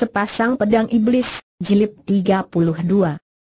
Sepasang Pedang Iblis, Jilid 32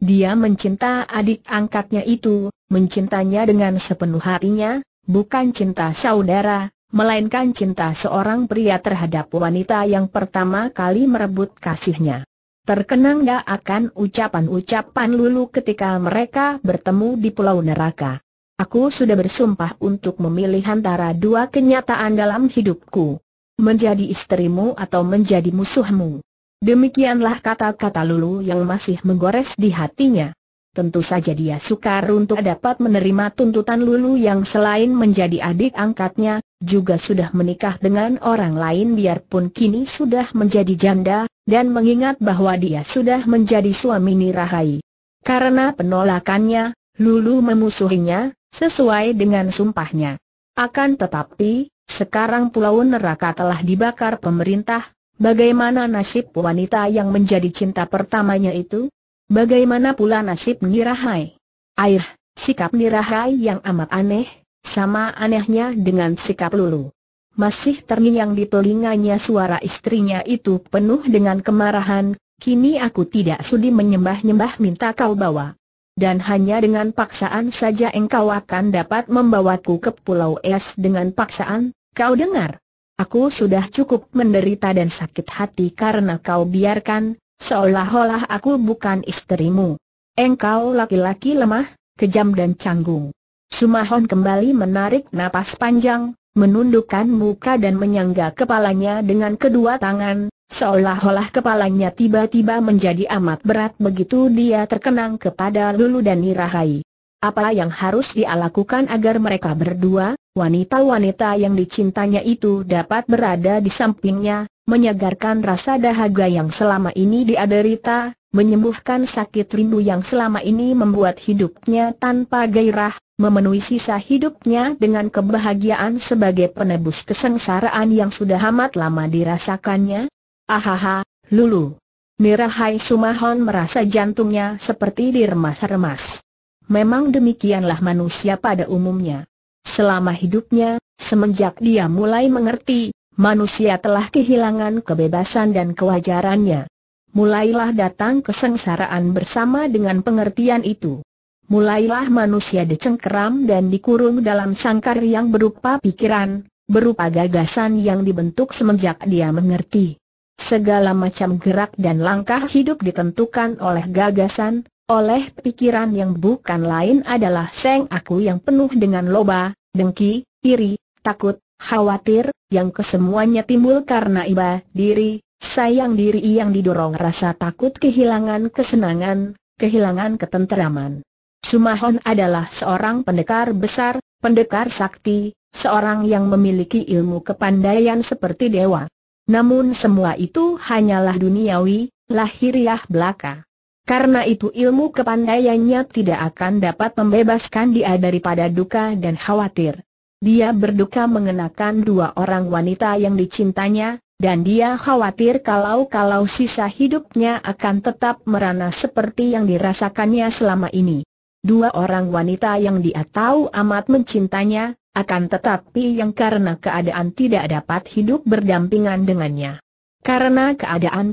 Dia mencinta adik angkatnya itu, mencintanya dengan sepenuh hatinya, bukan cinta saudara, melainkan cinta seorang pria terhadap wanita yang pertama kali merebut kasihnya. Terkenang gak akan ucapan-ucapan Lulu ketika mereka bertemu di Pulau Neraka. Aku sudah bersumpah untuk memilih antara dua kenyataan dalam hidupku menjadi istrimu atau menjadi musuhmu. Demikianlah kata-kata Lulu yang masih menggores di hatinya. Tentu saja dia sukar untuk dapat menerima tuntutan Lulu yang selain menjadi adik angkatnya, juga sudah menikah dengan orang lain biarpun kini sudah menjadi janda, dan mengingat bahwa dia sudah menjadi suami Nirahai. Karena penolakannya, Lulu memusuhinya, sesuai dengan sumpahnya. Akan tetapi, sekarang Pulau Neraka telah dibakar pemerintah, Bagaimana nasib wanita yang menjadi cinta pertamanya itu? Bagaimana pula nasib Nirahai? Air, sikap Nirahai yang amat aneh, sama anehnya dengan sikap Lulu. Masih terngiang di telinganya suara istrinya itu penuh dengan kemarahan, kini aku tidak sudi menyembah-nyembah minta kau bawa. Dan hanya dengan paksaan saja engkau akan dapat membawaku ke Pulau Es dengan paksaan, kau dengar? Aku sudah cukup menderita dan sakit hati karena kau biarkan, seolah-olah aku bukan istrimu. Engkau laki-laki lemah, kejam dan canggung. Sumahon kembali menarik napas panjang, menundukkan muka dan menyangga kepalanya dengan kedua tangan, seolah-olah kepalanya tiba-tiba menjadi amat berat begitu dia terkenang kepada Lulu dan Nirahai. Apa yang harus dia lakukan agar mereka berdua, Wanita-wanita yang dicintanya itu dapat berada di sampingnya, menyegarkan rasa dahaga yang selama ini diaderita, menyembuhkan sakit rindu yang selama ini membuat hidupnya tanpa gairah, memenuhi sisa hidupnya dengan kebahagiaan sebagai penebus kesengsaraan yang sudah amat lama dirasakannya. Ahaha, Lulu. Nirahai Sumahon merasa jantungnya seperti diremas-remas. Memang demikianlah manusia pada umumnya. Selama hidupnya, semenjak dia mulai mengerti, manusia telah kehilangan kebebasan dan kewajarannya. Mulailah datang kesengsaraan bersama dengan pengertian itu. Mulailah manusia dicengkeram dan dikurung dalam sangkar yang berupa pikiran, berupa gagasan yang dibentuk semenjak dia mengerti. Segala macam gerak dan langkah hidup ditentukan oleh gagasan, oleh pikiran yang bukan lain adalah seng aku yang penuh dengan loba, dengki, iri, takut, khawatir, yang kesemuanya timbul karena iba diri, sayang diri yang didorong rasa takut kehilangan kesenangan, kehilangan ketenteraman. Sumahon adalah seorang pendekar besar, pendekar sakti, seorang yang memiliki ilmu kepandaian seperti dewa. Namun semua itu hanyalah duniawi, lahiriah belaka. Karena itu ilmu kepandaiannya tidak akan dapat membebaskan dia daripada duka dan khawatir. Dia berduka mengenakan dua orang wanita yang dicintanya, dan dia khawatir kalau-kalau sisa hidupnya akan tetap merana seperti yang dirasakannya selama ini. Dua orang wanita yang dia tahu amat mencintanya, akan tetapi yang karena keadaan tidak dapat hidup berdampingan dengannya. Karena keadaan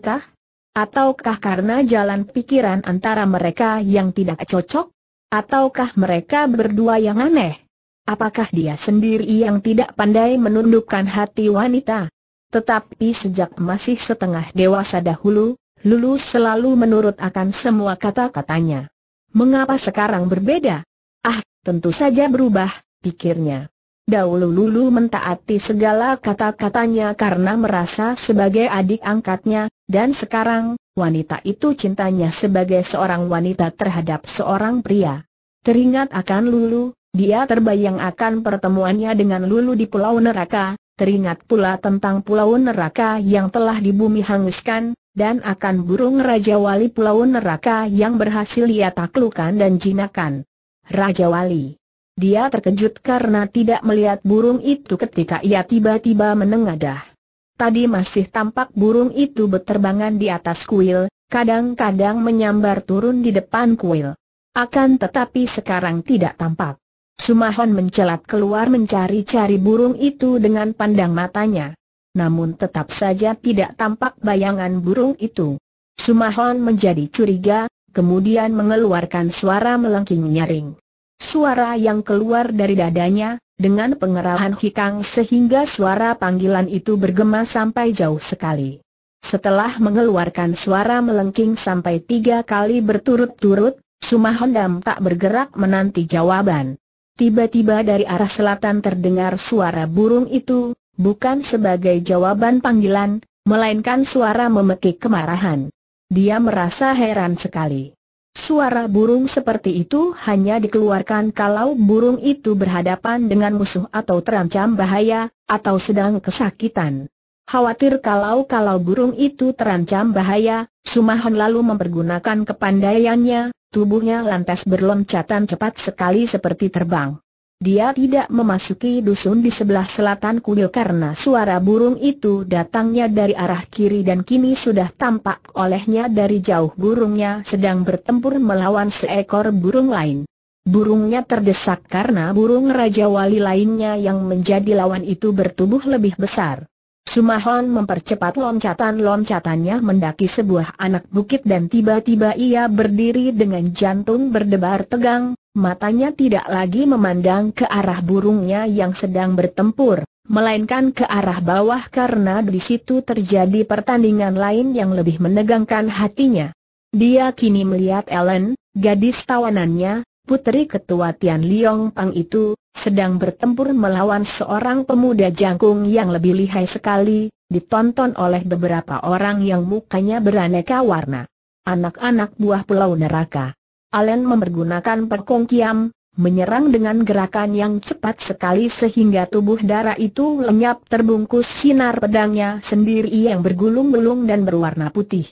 Ataukah karena jalan pikiran antara mereka yang tidak cocok? Ataukah mereka berdua yang aneh? Apakah dia sendiri yang tidak pandai menundukkan hati wanita? Tetapi sejak masih setengah dewasa dahulu, Lulu selalu menurut akan semua kata-katanya. Mengapa sekarang berbeda? Ah, tentu saja berubah, pikirnya. Dahulu Lulu mentaati segala kata-katanya karena merasa sebagai adik angkatnya, dan sekarang, wanita itu cintanya sebagai seorang wanita terhadap seorang pria. Teringat akan Lulu, dia terbayang akan pertemuannya dengan Lulu di Pulau Neraka, teringat pula tentang Pulau Neraka yang telah dibumi hanguskan, dan akan burung Raja Wali Pulau Neraka yang berhasil ia taklukan dan jinakan. Raja Wali. Dia terkejut karena tidak melihat burung itu ketika ia tiba-tiba menengadah. Tadi masih tampak burung itu berterbangan di atas kuil, kadang-kadang menyambar turun di depan kuil. Akan tetapi sekarang tidak tampak. Sumahon mencelat keluar mencari-cari burung itu dengan pandang matanya. Namun tetap saja tidak tampak bayangan burung itu. Sumahon menjadi curiga, kemudian mengeluarkan suara melengking nyaring. Suara yang keluar dari dadanya, dengan pengerahan hikang sehingga suara panggilan itu bergema sampai jauh sekali. Setelah mengeluarkan suara melengking sampai tiga kali berturut-turut, Sumahondam tak bergerak menanti jawaban. Tiba-tiba dari arah selatan terdengar suara burung itu, bukan sebagai jawaban panggilan, melainkan suara memekik kemarahan. Dia merasa heran sekali. Suara burung seperti itu hanya dikeluarkan kalau burung itu berhadapan dengan musuh atau terancam bahaya, atau sedang kesakitan. Khawatir kalau-kalau burung itu terancam bahaya, Sumahan lalu mempergunakan kepandaiannya, tubuhnya lantas berloncatan cepat sekali seperti terbang. Dia tidak memasuki dusun di sebelah selatan kuil karena suara burung itu datangnya dari arah kiri dan kini sudah tampak olehnya dari jauh burungnya sedang bertempur melawan seekor burung lain. Burungnya terdesak karena burung Raja Wali lainnya yang menjadi lawan itu bertubuh lebih besar. Sumahon mempercepat loncatan-loncatannya mendaki sebuah anak bukit dan tiba-tiba ia berdiri dengan jantung berdebar tegang, matanya tidak lagi memandang ke arah burungnya yang sedang bertempur, melainkan ke arah bawah karena di situ terjadi pertandingan lain yang lebih menegangkan hatinya. Dia kini melihat Ellen, gadis tawanannya, putri ketua Tian Liong Pang itu, sedang bertempur melawan seorang pemuda jangkung yang lebih lihai sekali, ditonton oleh beberapa orang yang mukanya beraneka warna. Anak-anak buah pulau neraka. Allen mempergunakan perkong kiam, menyerang dengan gerakan yang cepat sekali sehingga tubuh darah itu lenyap terbungkus sinar pedangnya sendiri yang bergulung-gulung dan berwarna putih.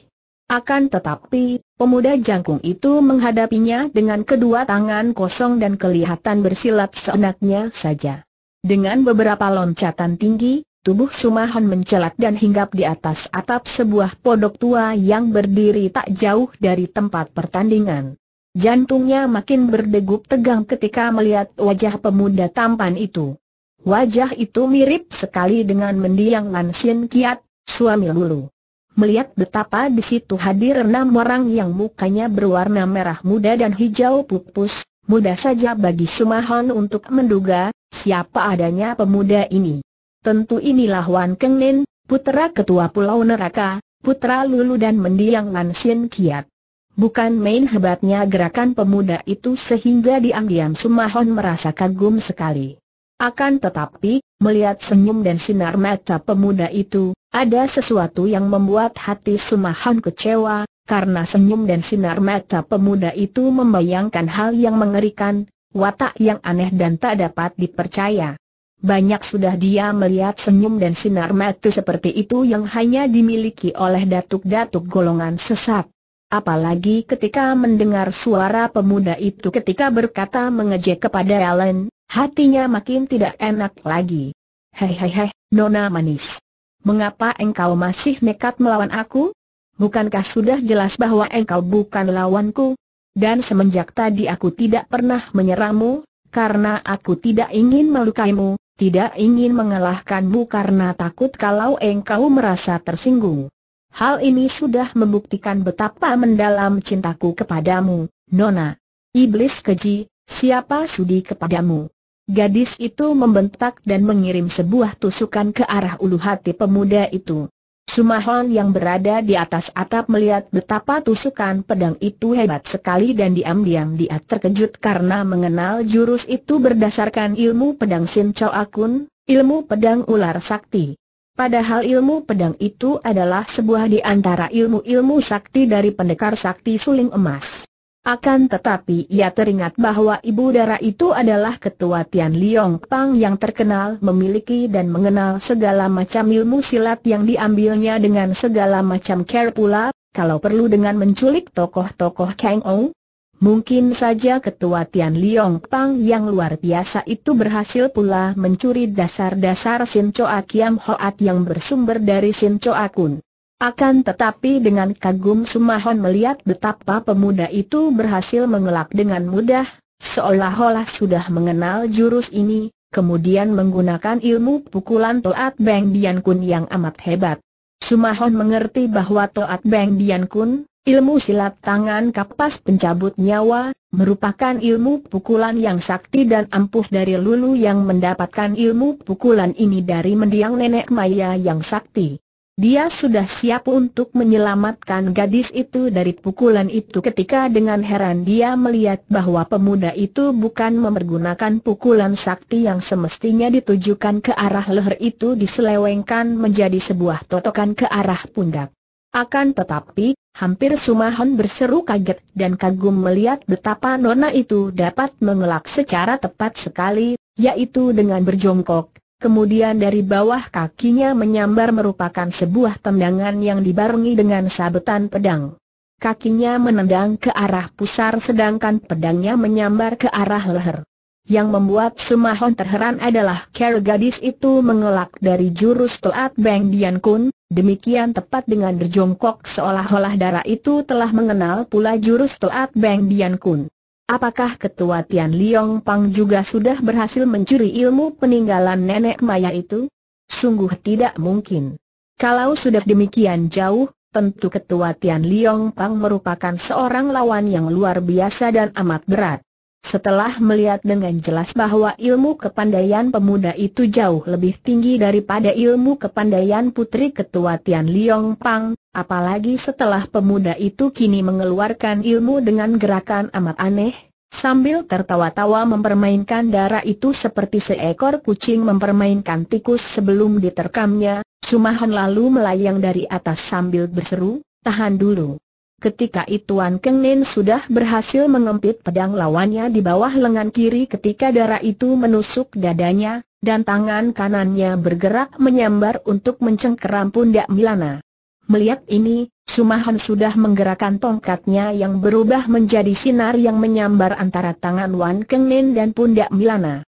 Akan tetapi, pemuda jangkung itu menghadapinya dengan kedua tangan kosong dan kelihatan bersilat seenaknya saja. Dengan beberapa loncatan tinggi, tubuh Sumahan mencelat dan hinggap di atas atap sebuah pondok tua yang berdiri tak jauh dari tempat pertandingan. Jantungnya makin berdegup tegang ketika melihat wajah pemuda tampan itu. Wajah itu mirip sekali dengan mendiang Lan Kiat, suami Lulu. Melihat betapa di situ hadir enam orang yang mukanya berwarna merah muda dan hijau pupus, mudah saja bagi Sumahon untuk menduga siapa adanya pemuda ini. Tentu inilah Wan Kengnin, putra ketua Pulau Neraka, putra Lulu dan mendiang Lan Kiat. Bukan main hebatnya gerakan pemuda itu sehingga diam-diam Sumahon merasa kagum sekali. Akan tetapi, melihat senyum dan sinar mata pemuda itu, ada sesuatu yang membuat hati Sumahon kecewa, karena senyum dan sinar mata pemuda itu membayangkan hal yang mengerikan, watak yang aneh dan tak dapat dipercaya. Banyak sudah dia melihat senyum dan sinar mata seperti itu yang hanya dimiliki oleh datuk-datuk golongan sesat. Apalagi ketika mendengar suara pemuda itu ketika berkata mengejek kepada Allen, hatinya makin tidak enak lagi. Hei hei hei, nona manis. Mengapa engkau masih nekat melawan aku? Bukankah sudah jelas bahwa engkau bukan lawanku? Dan semenjak tadi aku tidak pernah menyerangmu, karena aku tidak ingin melukaimu, tidak ingin mengalahkanmu karena takut kalau engkau merasa tersinggung hal ini sudah membuktikan betapa mendalam cintaku kepadamu, Nona. Iblis keji, siapa sudi kepadamu? Gadis itu membentak dan mengirim sebuah tusukan ke arah ulu hati pemuda itu. Sumahon yang berada di atas atap melihat betapa tusukan pedang itu hebat sekali dan diam-diam dia terkejut karena mengenal jurus itu berdasarkan ilmu pedang Sin Chow Akun, ilmu pedang ular sakti. Padahal ilmu pedang itu adalah sebuah di antara ilmu-ilmu sakti dari pendekar sakti suling emas. Akan tetapi ia teringat bahwa ibu dara itu adalah ketua Tian Liong Pang yang terkenal memiliki dan mengenal segala macam ilmu silat yang diambilnya dengan segala macam care pula, kalau perlu dengan menculik tokoh-tokoh Kang Ong, Mungkin saja ketua Tian Liong Pang yang luar biasa itu berhasil pula mencuri dasar-dasar Sin Choa Kiam Hoat yang bersumber dari Sin Choa Kun. Akan tetapi dengan kagum Sumahon melihat betapa pemuda itu berhasil mengelak dengan mudah, seolah-olah sudah mengenal jurus ini, kemudian menggunakan ilmu pukulan Toat Beng Dian Kun yang amat hebat. Sumahon mengerti bahwa Toat Beng Dian Kun Ilmu silat tangan kapas pencabut nyawa, merupakan ilmu pukulan yang sakti dan ampuh dari Lulu yang mendapatkan ilmu pukulan ini dari mendiang nenek Maya yang sakti. Dia sudah siap untuk menyelamatkan gadis itu dari pukulan itu ketika dengan heran dia melihat bahwa pemuda itu bukan memergunakan pukulan sakti yang semestinya ditujukan ke arah leher itu diselewengkan menjadi sebuah totokan ke arah pundak. Akan tetapi, Hampir Sumahon berseru kaget dan kagum melihat betapa nona itu dapat mengelak secara tepat sekali, yaitu dengan berjongkok. Kemudian dari bawah kakinya menyambar merupakan sebuah tendangan yang dibarengi dengan sabetan pedang. Kakinya menendang ke arah pusar sedangkan pedangnya menyambar ke arah leher. Yang membuat Sumahon terheran adalah cara gadis itu mengelak dari jurus Toat Beng Dian Kun, demikian tepat dengan berjongkok seolah-olah darah itu telah mengenal pula jurus Toat Beng Dian Kun. Apakah ketua Tian Liong Pang juga sudah berhasil mencuri ilmu peninggalan nenek Maya itu? Sungguh tidak mungkin. Kalau sudah demikian jauh, tentu ketua Tian Liong Pang merupakan seorang lawan yang luar biasa dan amat berat. Setelah melihat dengan jelas bahwa ilmu kepandaian pemuda itu jauh lebih tinggi daripada ilmu kepandaian putri ketua Tian Liong Pang, apalagi setelah pemuda itu kini mengeluarkan ilmu dengan gerakan amat aneh, sambil tertawa-tawa mempermainkan darah itu seperti seekor kucing mempermainkan tikus sebelum diterkamnya, Sumahan lalu melayang dari atas sambil berseru, tahan dulu. Ketika Ituan Nin sudah berhasil mengempit pedang lawannya di bawah lengan kiri ketika darah itu menusuk dadanya, dan tangan kanannya bergerak menyambar untuk mencengkeram pundak Milana. Melihat ini, Sumahan sudah menggerakkan tongkatnya yang berubah menjadi sinar yang menyambar antara tangan Wan Nin dan pundak Milana.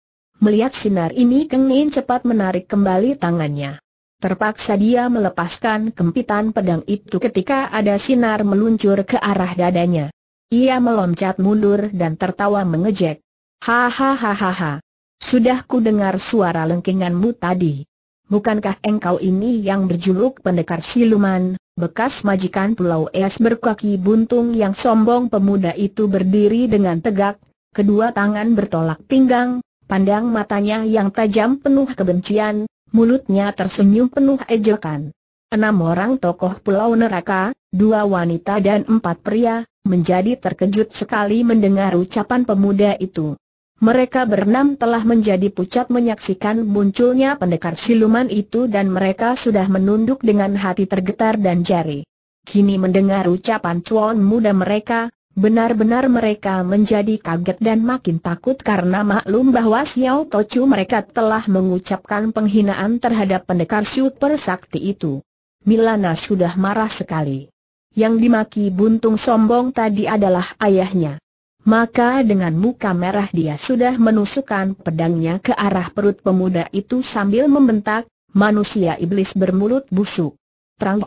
Melihat sinar ini Nin cepat menarik kembali tangannya. Terpaksa dia melepaskan kempitan pedang itu ketika ada sinar meluncur ke arah dadanya. Ia meloncat mundur dan tertawa mengejek. Hahaha. Sudah ku dengar suara lengkinganmu tadi. Bukankah engkau ini yang berjuluk pendekar siluman, bekas majikan pulau es berkaki buntung yang sombong pemuda itu berdiri dengan tegak, kedua tangan bertolak pinggang, pandang matanya yang tajam penuh kebencian, Mulutnya tersenyum penuh ejekan. Enam orang tokoh pulau neraka, dua wanita dan empat pria, menjadi terkejut sekali mendengar ucapan pemuda itu. Mereka berenam telah menjadi pucat menyaksikan munculnya pendekar siluman itu dan mereka sudah menunduk dengan hati tergetar dan jari. Kini mendengar ucapan cuan muda mereka, Benar-benar mereka menjadi kaget dan makin takut karena maklum bahwa Xiao Tochu mereka telah mengucapkan penghinaan terhadap pendekar super sakti itu. Milana sudah marah sekali. Yang dimaki buntung sombong tadi adalah ayahnya. Maka dengan muka merah dia sudah menusukkan pedangnya ke arah perut pemuda itu sambil membentak, manusia iblis bermulut busuk. Perang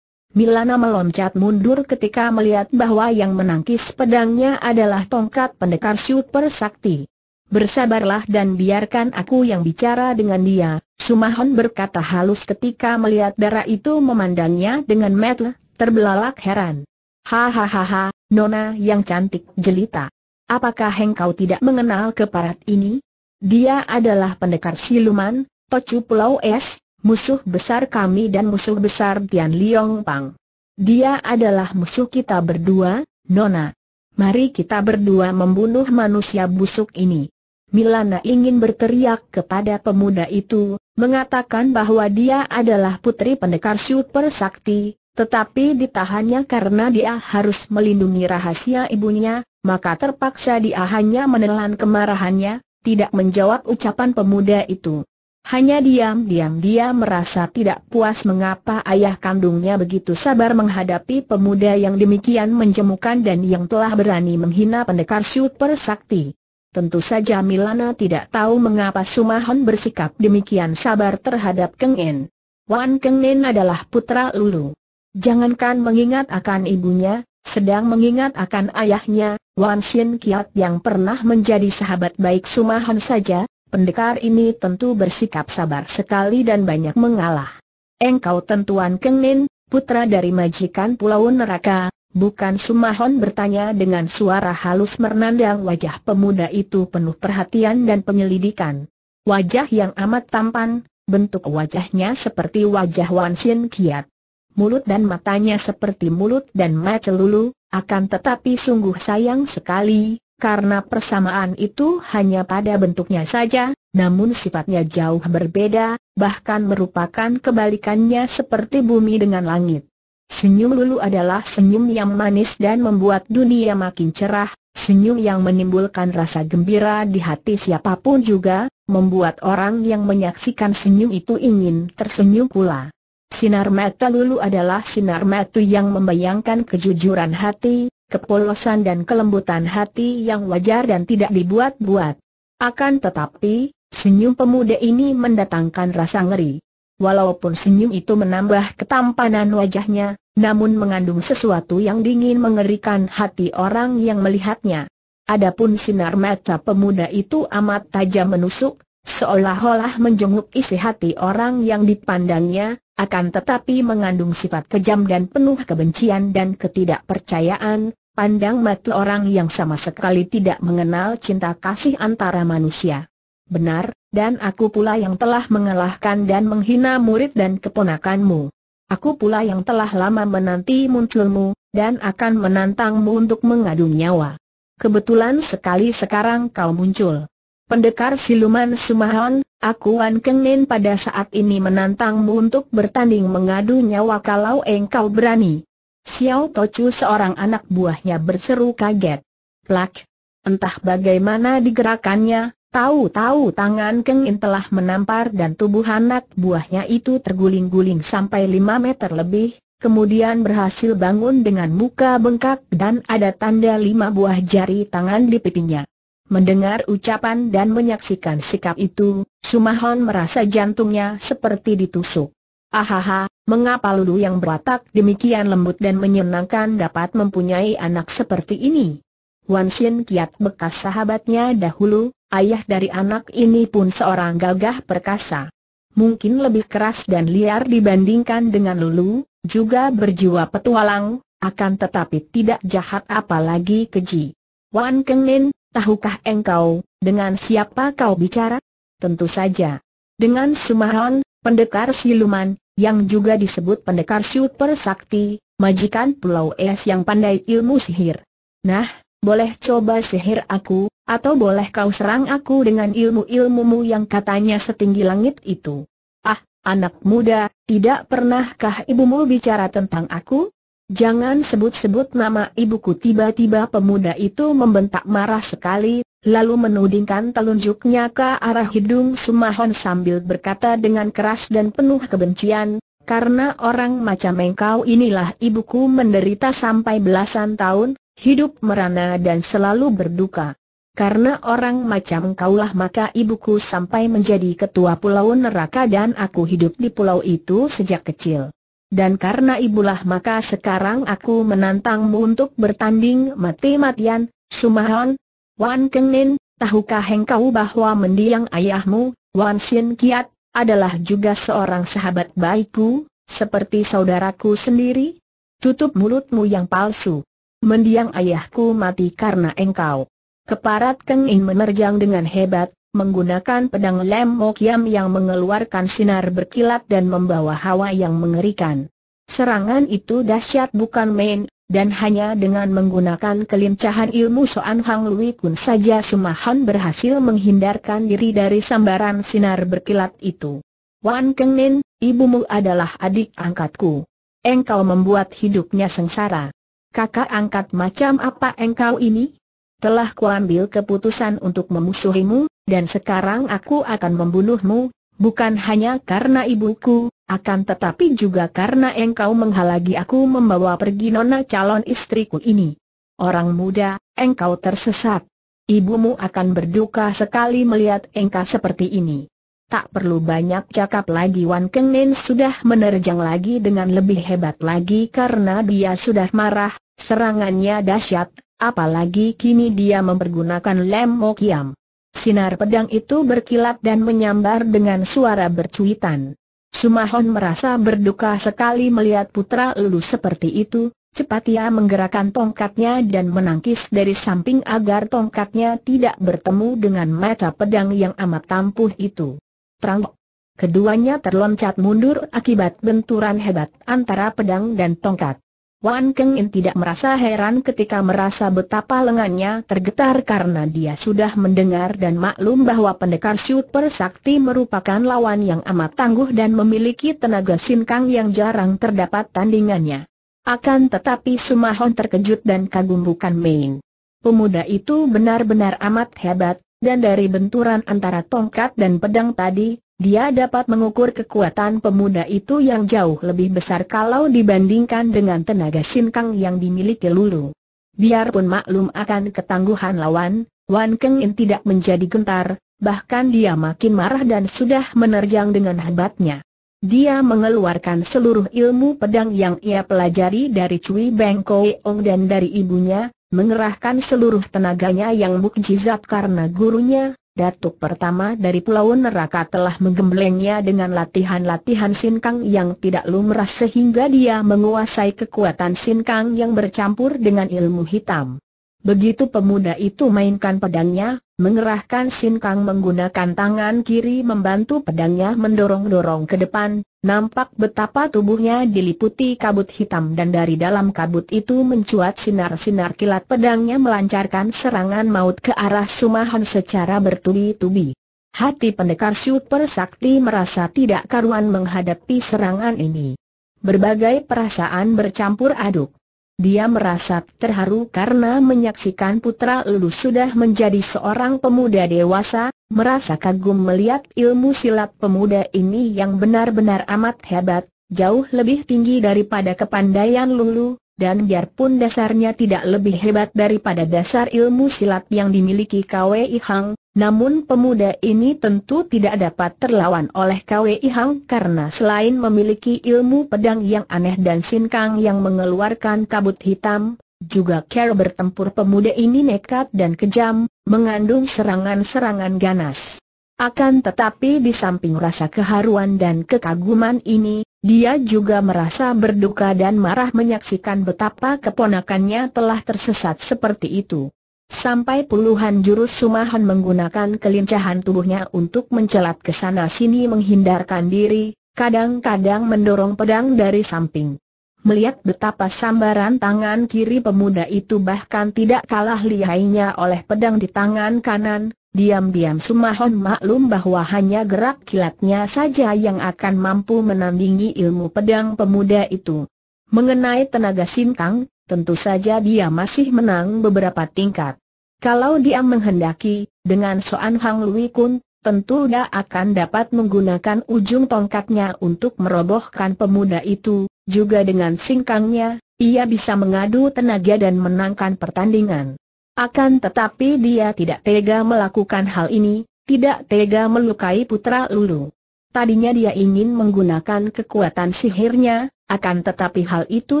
Milana meloncat mundur ketika melihat bahwa yang menangkis pedangnya adalah tongkat pendekar super sakti. Bersabarlah dan biarkan aku yang bicara dengan dia, Sumahon berkata halus ketika melihat darah itu memandangnya dengan metel, terbelalak heran. Hahaha, nona yang cantik jelita. Apakah engkau tidak mengenal keparat ini? Dia adalah pendekar siluman, Tocu Pulau Es, musuh besar kami dan musuh besar Tian Liong Pang. Dia adalah musuh kita berdua, Nona. Mari kita berdua membunuh manusia busuk ini. Milana ingin berteriak kepada pemuda itu, mengatakan bahwa dia adalah putri pendekar super sakti, tetapi ditahannya karena dia harus melindungi rahasia ibunya, maka terpaksa dia hanya menelan kemarahannya, tidak menjawab ucapan pemuda itu. Hanya diam-diam dia merasa tidak puas mengapa ayah kandungnya begitu sabar menghadapi pemuda yang demikian menjemukan dan yang telah berani menghina pendekar super sakti. Tentu saja Milana tidak tahu mengapa Sumahon bersikap demikian sabar terhadap Keng En. Wan Keng En adalah putra Lulu. Jangankan mengingat akan ibunya, sedang mengingat akan ayahnya, Wan Xin Kiat yang pernah menjadi sahabat baik Sumahon saja, pendekar ini tentu bersikap sabar sekali dan banyak mengalah. Engkau tentuan Kengnin, putra dari majikan Pulau Neraka, bukan Sumahon bertanya dengan suara halus menandang wajah pemuda itu penuh perhatian dan penyelidikan. Wajah yang amat tampan, bentuk wajahnya seperti wajah Wansin Kiat. Mulut dan matanya seperti mulut dan Macelulu, akan tetapi sungguh sayang sekali, karena persamaan itu hanya pada bentuknya saja, namun sifatnya jauh berbeda, bahkan merupakan kebalikannya seperti bumi dengan langit. Senyum Lulu adalah senyum yang manis dan membuat dunia makin cerah, senyum yang menimbulkan rasa gembira di hati siapapun juga, membuat orang yang menyaksikan senyum itu ingin tersenyum pula. Sinar mata Lulu adalah sinar mata yang membayangkan kejujuran hati, kepolosan dan kelembutan hati yang wajar dan tidak dibuat-buat. Akan tetapi, senyum pemuda ini mendatangkan rasa ngeri. Walaupun senyum itu menambah ketampanan wajahnya, namun mengandung sesuatu yang dingin mengerikan hati orang yang melihatnya. Adapun sinar mata pemuda itu amat tajam menusuk, seolah-olah menjenguk isi hati orang yang dipandangnya, akan tetapi mengandung sifat kejam dan penuh kebencian dan ketidakpercayaan, pandang mata orang yang sama sekali tidak mengenal cinta kasih antara manusia. Benar, dan aku pula yang telah mengalahkan dan menghina murid dan keponakanmu. Aku pula yang telah lama menanti munculmu, dan akan menantangmu untuk mengadu nyawa. Kebetulan sekali sekarang kau muncul. Pendekar siluman Sumahon, aku Wan Kengin pada saat ini menantangmu untuk bertanding mengadu nyawa kalau engkau berani. Xiao Tochu seorang anak buahnya berseru kaget. Plak! Entah bagaimana digerakannya, tahu-tahu tangan Kengin telah menampar dan tubuh anak buahnya itu terguling-guling sampai 5 meter lebih, kemudian berhasil bangun dengan muka bengkak dan ada tanda lima buah jari tangan di pipinya. Mendengar ucapan dan menyaksikan sikap itu, Sumahon merasa jantungnya seperti ditusuk. Ahaha, mengapa Lulu yang berwatak demikian lembut dan menyenangkan dapat mempunyai anak seperti ini? Wan Xin Kiat bekas sahabatnya dahulu, ayah dari anak ini pun seorang gagah perkasa. Mungkin lebih keras dan liar dibandingkan dengan Lulu, juga berjiwa petualang, akan tetapi tidak jahat apalagi keji. Wan Min, Tahukah engkau, dengan siapa kau bicara? Tentu saja. Dengan Sumahon, pendekar siluman, yang juga disebut pendekar super sakti, majikan Pulau Es yang pandai ilmu sihir. Nah, boleh coba sihir aku, atau boleh kau serang aku dengan ilmu-ilmumu yang katanya setinggi langit itu. Ah, anak muda, tidak pernahkah ibumu bicara tentang aku? Jangan sebut-sebut nama ibuku tiba-tiba pemuda itu membentak marah sekali, lalu menudingkan telunjuknya ke arah hidung Sumahon sambil berkata dengan keras dan penuh kebencian, karena orang macam engkau inilah ibuku menderita sampai belasan tahun, hidup merana dan selalu berduka. Karena orang macam kaulah maka ibuku sampai menjadi ketua pulau neraka dan aku hidup di pulau itu sejak kecil dan karena ibulah maka sekarang aku menantangmu untuk bertanding mati-matian, Sumahon. Wan Kengnin, tahukah engkau bahwa mendiang ayahmu, Wan Sin Kiat, adalah juga seorang sahabat baikku, seperti saudaraku sendiri? Tutup mulutmu yang palsu. Mendiang ayahku mati karena engkau. Keparat Kengin menerjang dengan hebat, menggunakan pedang Lem Mokiam yang mengeluarkan sinar berkilat dan membawa hawa yang mengerikan. Serangan itu dahsyat bukan main, dan hanya dengan menggunakan kelincahan ilmu Soan Hang Lui Kun saja Sumahan berhasil menghindarkan diri dari sambaran sinar berkilat itu. Wan Keng Nin, ibumu adalah adik angkatku. Engkau membuat hidupnya sengsara. Kakak angkat macam apa engkau ini? Telah kuambil keputusan untuk memusuhimu, dan sekarang aku akan membunuhmu, bukan hanya karena ibuku, akan tetapi juga karena engkau menghalangi aku membawa pergi nona calon istriku ini. Orang muda, engkau tersesat. Ibumu akan berduka sekali melihat engkau seperti ini. Tak perlu banyak cakap lagi Wan Keng Nen sudah menerjang lagi dengan lebih hebat lagi karena dia sudah marah, serangannya dahsyat, apalagi kini dia mempergunakan lem mokiam. Sinar pedang itu berkilat dan menyambar dengan suara bercuitan. Sumahon merasa berduka sekali melihat putra Lulu seperti itu, cepat ia menggerakkan tongkatnya dan menangkis dari samping agar tongkatnya tidak bertemu dengan mata pedang yang amat tampuh itu. Prang. Keduanya terloncat mundur akibat benturan hebat antara pedang dan tongkat. Wan Keng In tidak merasa heran ketika merasa betapa lengannya tergetar karena dia sudah mendengar dan maklum bahwa pendekar super sakti merupakan lawan yang amat tangguh dan memiliki tenaga sinkang yang jarang terdapat tandingannya. Akan tetapi Sumahon terkejut dan kagum bukan main. Pemuda itu benar-benar amat hebat, dan dari benturan antara tongkat dan pedang tadi, dia dapat mengukur kekuatan pemuda itu yang jauh lebih besar kalau dibandingkan dengan tenaga sinkang yang dimiliki Lulu. Biarpun maklum akan ketangguhan lawan, Wan Keng In tidak menjadi gentar, bahkan dia makin marah dan sudah menerjang dengan hebatnya. Dia mengeluarkan seluruh ilmu pedang yang ia pelajari dari Cui Beng Ong dan dari ibunya, mengerahkan seluruh tenaganya yang mukjizat karena gurunya, Datuk pertama dari Pulau Neraka telah menggemblengnya dengan latihan-latihan sinkang yang tidak lumrah sehingga dia menguasai kekuatan sinkang yang bercampur dengan ilmu hitam. Begitu pemuda itu mainkan pedangnya, Mengerahkan Sin Kang menggunakan tangan kiri membantu pedangnya mendorong-dorong ke depan, nampak betapa tubuhnya diliputi kabut hitam dan dari dalam kabut itu mencuat sinar-sinar kilat pedangnya melancarkan serangan maut ke arah Sumahan secara bertubi-tubi. Hati pendekar super sakti merasa tidak karuan menghadapi serangan ini. Berbagai perasaan bercampur aduk. Dia merasa terharu karena menyaksikan putra Lulu sudah menjadi seorang pemuda dewasa, merasa kagum melihat ilmu silat pemuda ini yang benar-benar amat hebat, jauh lebih tinggi daripada kepandaian Lulu, dan biarpun dasarnya tidak lebih hebat daripada dasar ilmu silat yang dimiliki Kwei Hang, namun pemuda ini tentu tidak dapat terlawan oleh KWI Hang karena selain memiliki ilmu pedang yang aneh dan sinkang yang mengeluarkan kabut hitam, juga cara bertempur pemuda ini nekat dan kejam, mengandung serangan-serangan ganas. Akan tetapi di samping rasa keharuan dan kekaguman ini, dia juga merasa berduka dan marah menyaksikan betapa keponakannya telah tersesat seperti itu. Sampai puluhan jurus Sumahan menggunakan kelincahan tubuhnya untuk mencelat ke sana sini menghindarkan diri, kadang-kadang mendorong pedang dari samping. Melihat betapa sambaran tangan kiri pemuda itu bahkan tidak kalah lihainya oleh pedang di tangan kanan, diam-diam Sumahon maklum bahwa hanya gerak kilatnya saja yang akan mampu menandingi ilmu pedang pemuda itu. Mengenai tenaga Sintang, tentu saja dia masih menang beberapa tingkat. Kalau dia menghendaki, dengan Soan Hang Lui Kun, tentu dia akan dapat menggunakan ujung tongkatnya untuk merobohkan pemuda itu, juga dengan singkangnya, ia bisa mengadu tenaga dan menangkan pertandingan. Akan tetapi dia tidak tega melakukan hal ini, tidak tega melukai putra Lulu. Tadinya dia ingin menggunakan kekuatan sihirnya, akan tetapi hal itu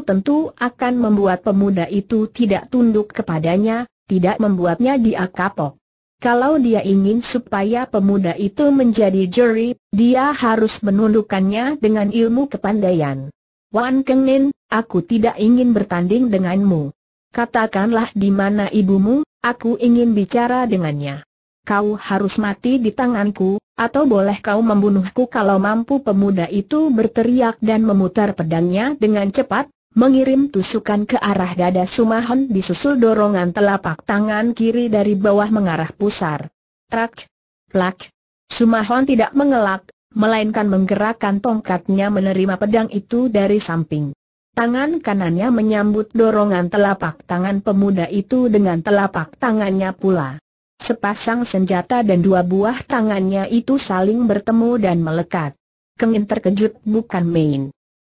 tentu akan membuat pemuda itu tidak tunduk kepadanya, tidak membuatnya dia kapok. Kalau dia ingin supaya pemuda itu menjadi juri, dia harus menundukkannya dengan ilmu kepandaian. Wan Kengin, aku tidak ingin bertanding denganmu. Katakanlah di mana ibumu, aku ingin bicara dengannya. Kau harus mati di tanganku, atau boleh kau membunuhku kalau mampu pemuda itu berteriak dan memutar pedangnya dengan cepat, mengirim tusukan ke arah dada Sumahon disusul dorongan telapak tangan kiri dari bawah mengarah pusar. Trak! Plak! Sumahon tidak mengelak, melainkan menggerakkan tongkatnya menerima pedang itu dari samping. Tangan kanannya menyambut dorongan telapak tangan pemuda itu dengan telapak tangannya pula. Sepasang senjata dan dua buah tangannya itu saling bertemu dan melekat. Kengin terkejut bukan main.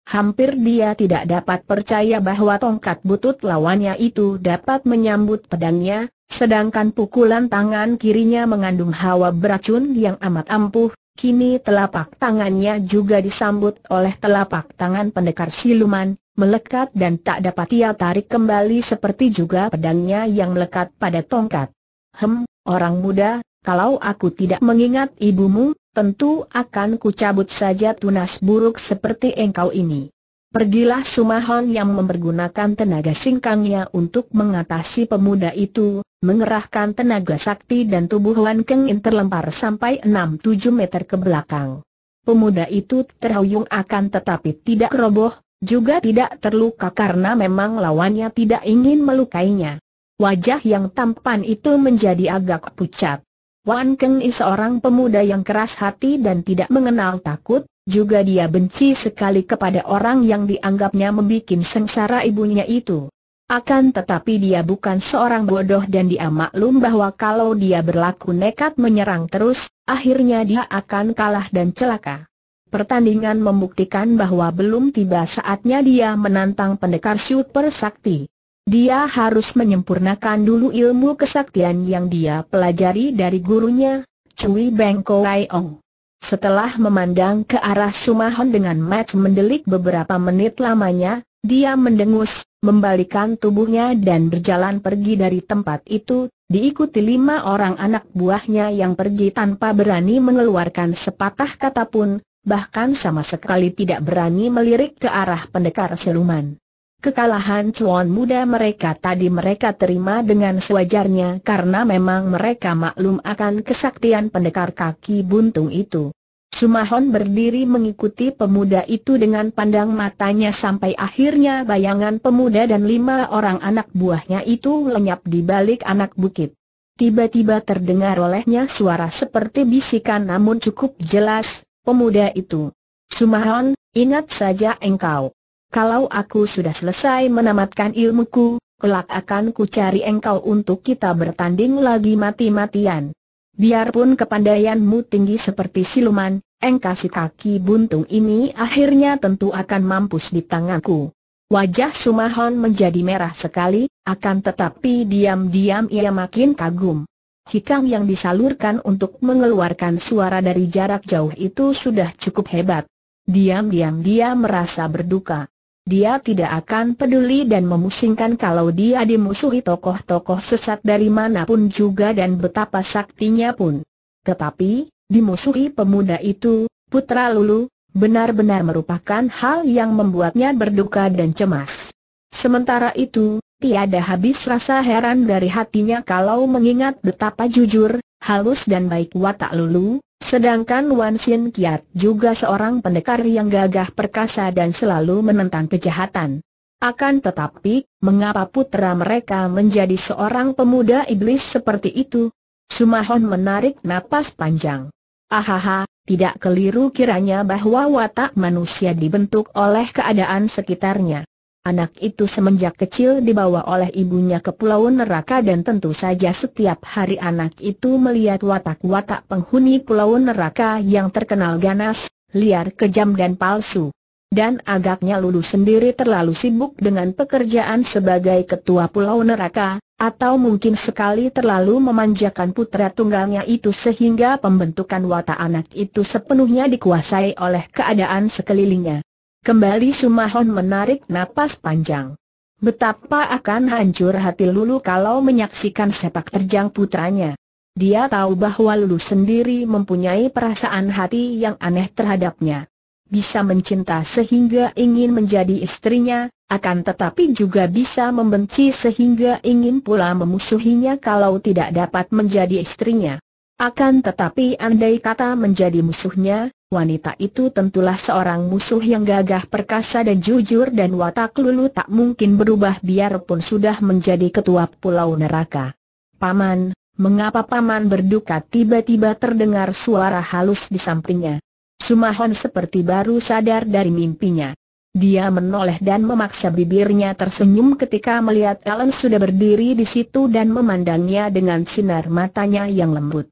Hampir dia tidak dapat percaya bahwa tongkat butut lawannya itu dapat menyambut pedangnya, sedangkan pukulan tangan kirinya mengandung hawa beracun yang amat ampuh, kini telapak tangannya juga disambut oleh telapak tangan pendekar siluman, melekat dan tak dapat ia tarik kembali seperti juga pedangnya yang melekat pada tongkat. Hem, Orang muda, kalau aku tidak mengingat ibumu, tentu akan kucabut saja tunas buruk seperti engkau ini. Pergilah Sumahon yang mempergunakan tenaga singkangnya untuk mengatasi pemuda itu, mengerahkan tenaga sakti dan tubuh Wan Keng In terlempar sampai 6-7 meter ke belakang. Pemuda itu terhuyung akan tetapi tidak roboh, juga tidak terluka karena memang lawannya tidak ingin melukainya. Wajah yang tampan itu menjadi agak pucat. Wan Keng Is seorang pemuda yang keras hati dan tidak mengenal takut, juga dia benci sekali kepada orang yang dianggapnya membuat sengsara ibunya itu. Akan tetapi dia bukan seorang bodoh dan dia maklum bahwa kalau dia berlaku nekat menyerang terus, akhirnya dia akan kalah dan celaka. Pertandingan membuktikan bahwa belum tiba saatnya dia menantang pendekar super sakti. Dia harus menyempurnakan dulu ilmu kesaktian yang dia pelajari dari gurunya, Cui Beng Koai Ong. Setelah memandang ke arah Sumahon dengan match mendelik beberapa menit lamanya, dia mendengus, membalikan tubuhnya dan berjalan pergi dari tempat itu, diikuti lima orang anak buahnya yang pergi tanpa berani mengeluarkan sepatah kata pun, bahkan sama sekali tidak berani melirik ke arah pendekar siluman. Kekalahan cuan muda mereka tadi mereka terima dengan sewajarnya karena memang mereka maklum akan kesaktian pendekar kaki buntung itu. Sumahon berdiri mengikuti pemuda itu dengan pandang matanya sampai akhirnya bayangan pemuda dan lima orang anak buahnya itu lenyap di balik anak bukit. Tiba-tiba terdengar olehnya suara seperti bisikan namun cukup jelas, pemuda itu. Sumahon, ingat saja engkau kalau aku sudah selesai menamatkan ilmuku, kelak akan ku cari engkau untuk kita bertanding lagi mati-matian. Biarpun kepandaianmu tinggi seperti siluman, engkau si kaki buntung ini akhirnya tentu akan mampus di tanganku. Wajah Sumahon menjadi merah sekali, akan tetapi diam-diam ia makin kagum. Hikam yang disalurkan untuk mengeluarkan suara dari jarak jauh itu sudah cukup hebat. Diam-diam dia merasa berduka dia tidak akan peduli dan memusingkan kalau dia dimusuhi tokoh-tokoh sesat dari manapun juga dan betapa saktinya pun. Tetapi, dimusuhi pemuda itu, putra Lulu, benar-benar merupakan hal yang membuatnya berduka dan cemas. Sementara itu, tiada habis rasa heran dari hatinya kalau mengingat betapa jujur, halus dan baik watak Lulu, Sedangkan Wan Sin Kiat juga seorang pendekar yang gagah perkasa dan selalu menentang kejahatan. Akan tetapi, mengapa putra mereka menjadi seorang pemuda iblis seperti itu? Sumahon menarik napas panjang. Ahaha, tidak keliru kiranya bahwa watak manusia dibentuk oleh keadaan sekitarnya. Anak itu semenjak kecil dibawa oleh ibunya ke Pulau Neraka dan tentu saja setiap hari anak itu melihat watak-watak penghuni Pulau Neraka yang terkenal ganas, liar kejam dan palsu. Dan agaknya Lulu sendiri terlalu sibuk dengan pekerjaan sebagai ketua Pulau Neraka, atau mungkin sekali terlalu memanjakan putra tunggalnya itu sehingga pembentukan watak anak itu sepenuhnya dikuasai oleh keadaan sekelilingnya. Kembali Sumahon menarik napas panjang. Betapa akan hancur hati Lulu kalau menyaksikan sepak terjang putranya. Dia tahu bahwa Lulu sendiri mempunyai perasaan hati yang aneh terhadapnya. Bisa mencinta sehingga ingin menjadi istrinya, akan tetapi juga bisa membenci sehingga ingin pula memusuhinya kalau tidak dapat menjadi istrinya. Akan tetapi andai kata menjadi musuhnya, Wanita itu tentulah seorang musuh yang gagah perkasa dan jujur dan watak Lulu tak mungkin berubah biarpun sudah menjadi ketua pulau neraka. Paman, mengapa Paman berduka tiba-tiba terdengar suara halus di sampingnya. Sumahon seperti baru sadar dari mimpinya. Dia menoleh dan memaksa bibirnya tersenyum ketika melihat Ellen sudah berdiri di situ dan memandangnya dengan sinar matanya yang lembut.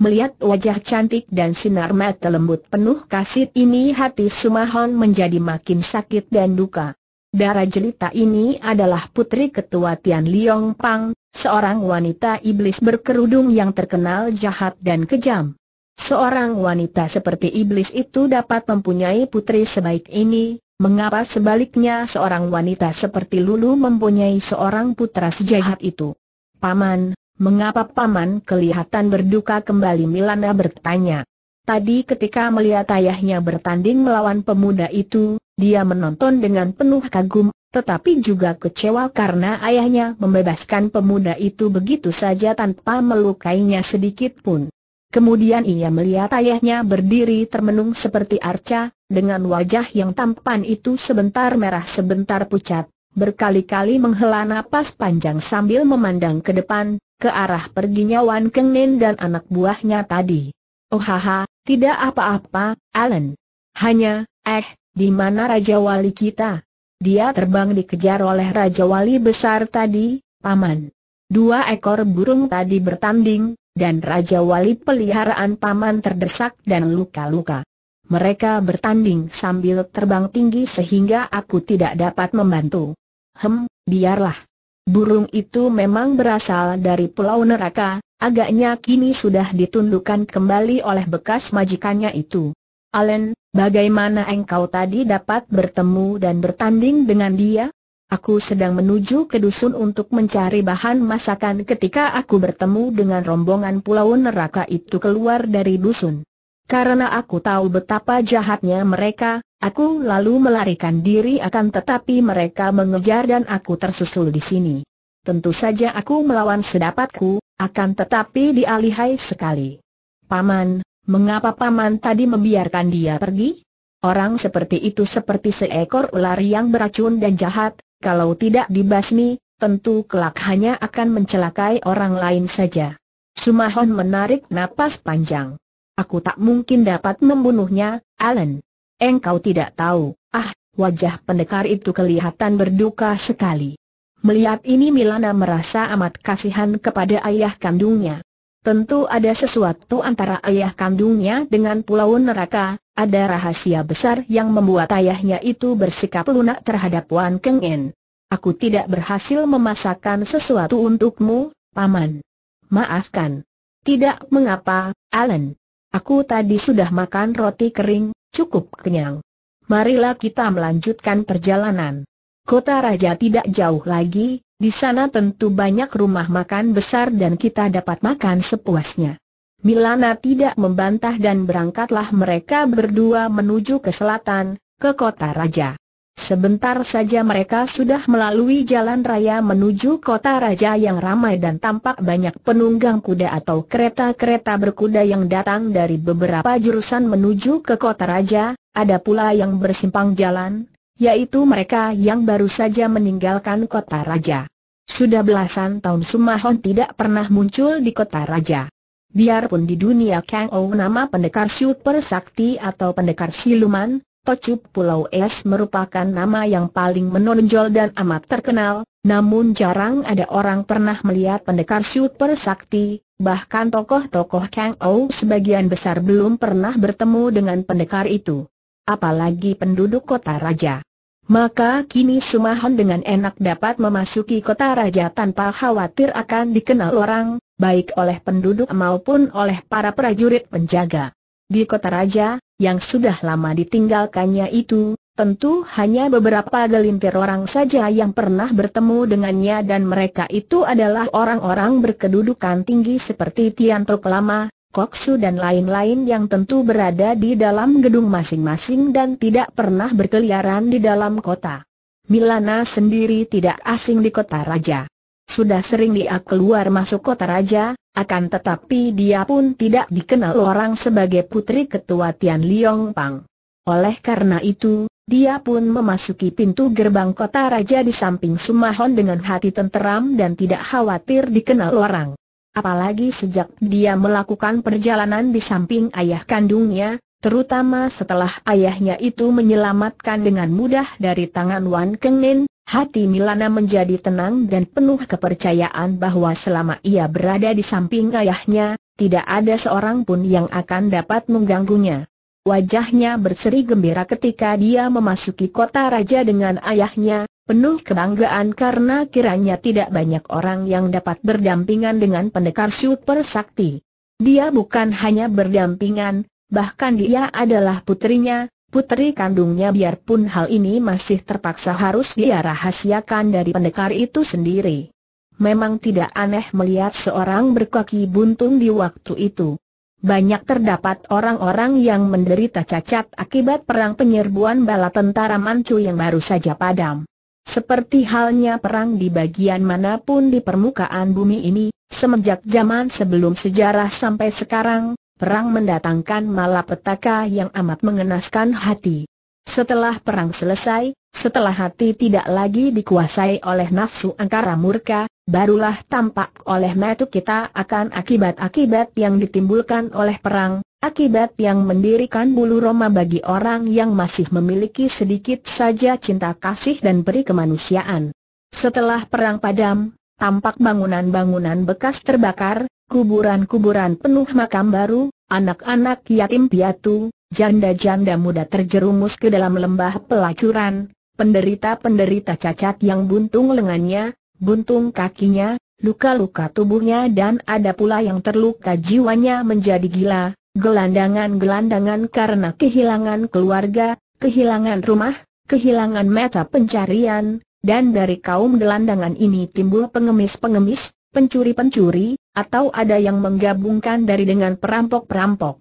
Melihat wajah cantik dan sinar mata lembut penuh kasih ini hati Sumahon menjadi makin sakit dan duka. Darah jelita ini adalah putri ketua Tian Liong Pang, seorang wanita iblis berkerudung yang terkenal jahat dan kejam. Seorang wanita seperti iblis itu dapat mempunyai putri sebaik ini, mengapa sebaliknya seorang wanita seperti Lulu mempunyai seorang putra sejahat itu? Paman, Mengapa paman kelihatan berduka kembali Milana bertanya. Tadi ketika melihat ayahnya bertanding melawan pemuda itu, dia menonton dengan penuh kagum, tetapi juga kecewa karena ayahnya membebaskan pemuda itu begitu saja tanpa melukainya sedikit pun. Kemudian ia melihat ayahnya berdiri termenung seperti arca, dengan wajah yang tampan itu sebentar merah sebentar pucat, berkali-kali menghela napas panjang sambil memandang ke depan, ke arah perginya Wan Kengnin dan anak buahnya tadi. Oh haha, tidak apa-apa, Alan. Hanya, eh, di mana Raja Wali kita? Dia terbang dikejar oleh Raja Wali besar tadi, Paman. Dua ekor burung tadi bertanding, dan Raja Wali peliharaan Paman terdesak dan luka-luka. Mereka bertanding sambil terbang tinggi sehingga aku tidak dapat membantu. Hem, biarlah. Burung itu memang berasal dari pulau neraka, agaknya kini sudah ditundukkan kembali oleh bekas majikannya itu. Allen, bagaimana engkau tadi dapat bertemu dan bertanding dengan dia? Aku sedang menuju ke dusun untuk mencari bahan masakan ketika aku bertemu dengan rombongan pulau neraka itu keluar dari dusun. Karena aku tahu betapa jahatnya mereka, aku lalu melarikan diri akan tetapi mereka mengejar dan aku tersusul di sini. Tentu saja aku melawan sedapatku, akan tetapi dialihai sekali. Paman, mengapa Paman tadi membiarkan dia pergi? Orang seperti itu seperti seekor ular yang beracun dan jahat, kalau tidak dibasmi, tentu kelak hanya akan mencelakai orang lain saja. Sumahon menarik napas panjang. Aku tak mungkin dapat membunuhnya, Alan. Engkau tidak tahu, ah, wajah pendekar itu kelihatan berduka sekali. Melihat ini Milana merasa amat kasihan kepada ayah kandungnya. Tentu ada sesuatu antara ayah kandungnya dengan pulau neraka, ada rahasia besar yang membuat ayahnya itu bersikap lunak terhadap Wan Keng En. Aku tidak berhasil memasakkan sesuatu untukmu, Paman. Maafkan. Tidak mengapa, Alan. Aku tadi sudah makan roti kering, cukup kenyang. Marilah kita melanjutkan perjalanan. Kota Raja tidak jauh lagi, di sana tentu banyak rumah makan besar dan kita dapat makan sepuasnya. Milana tidak membantah dan berangkatlah mereka berdua menuju ke selatan, ke kota raja. Sebentar saja mereka sudah melalui jalan raya menuju kota raja yang ramai dan tampak banyak penunggang kuda atau kereta-kereta berkuda yang datang dari beberapa jurusan menuju ke kota raja, ada pula yang bersimpang jalan, yaitu mereka yang baru saja meninggalkan kota raja. Sudah belasan tahun Sumahon tidak pernah muncul di kota raja. Biarpun di dunia Kang Ou nama pendekar super sakti atau pendekar siluman, Tocup Pulau Es merupakan nama yang paling menonjol dan amat terkenal, namun jarang ada orang pernah melihat pendekar super sakti, bahkan tokoh-tokoh Kang Ou sebagian besar belum pernah bertemu dengan pendekar itu. Apalagi penduduk kota raja. Maka kini Sumahan dengan enak dapat memasuki kota raja tanpa khawatir akan dikenal orang, baik oleh penduduk maupun oleh para prajurit penjaga. Di kota raja, yang sudah lama ditinggalkannya itu, tentu hanya beberapa gelintir orang saja yang pernah bertemu dengannya dan mereka itu adalah orang-orang berkedudukan tinggi seperti Tian Tok Lama, Koksu dan lain-lain yang tentu berada di dalam gedung masing-masing dan tidak pernah berkeliaran di dalam kota. Milana sendiri tidak asing di kota raja. Sudah sering dia keluar masuk kota raja, akan tetapi dia pun tidak dikenal orang sebagai putri ketua Tian Liong Pang. Oleh karena itu, dia pun memasuki pintu gerbang kota raja di samping Sumahon dengan hati tenteram dan tidak khawatir dikenal orang. Apalagi sejak dia melakukan perjalanan di samping ayah kandungnya, terutama setelah ayahnya itu menyelamatkan dengan mudah dari tangan Wan Nen. Hati Milana menjadi tenang dan penuh kepercayaan bahwa selama ia berada di samping ayahnya, tidak ada seorang pun yang akan dapat mengganggunya. Wajahnya berseri gembira ketika dia memasuki kota raja dengan ayahnya, penuh kebanggaan karena kiranya tidak banyak orang yang dapat berdampingan dengan pendekar super sakti. Dia bukan hanya berdampingan, bahkan dia adalah putrinya, Putri kandungnya biarpun hal ini masih terpaksa harus dia rahasiakan dari pendekar itu sendiri. Memang tidak aneh melihat seorang berkaki buntung di waktu itu. Banyak terdapat orang-orang yang menderita cacat akibat perang penyerbuan bala tentara Manchu yang baru saja padam. Seperti halnya perang di bagian manapun di permukaan bumi ini, semenjak zaman sebelum sejarah sampai sekarang, Perang mendatangkan malapetaka yang amat mengenaskan hati. Setelah perang selesai, setelah hati tidak lagi dikuasai oleh nafsu angkara murka, barulah tampak oleh mata kita akan akibat-akibat yang ditimbulkan oleh perang, akibat yang mendirikan bulu roma bagi orang yang masih memiliki sedikit saja cinta kasih dan peri kemanusiaan. Setelah perang padam, tampak bangunan-bangunan bekas terbakar, kuburan-kuburan penuh makam baru, anak-anak yatim piatu, janda-janda muda terjerumus ke dalam lembah pelacuran, penderita-penderita cacat yang buntung lengannya, buntung kakinya, luka-luka tubuhnya dan ada pula yang terluka jiwanya menjadi gila, gelandangan-gelandangan karena kehilangan keluarga, kehilangan rumah, kehilangan mata pencarian, dan dari kaum gelandangan ini timbul pengemis-pengemis, pencuri-pencuri, atau ada yang menggabungkan dari dengan perampok-perampok.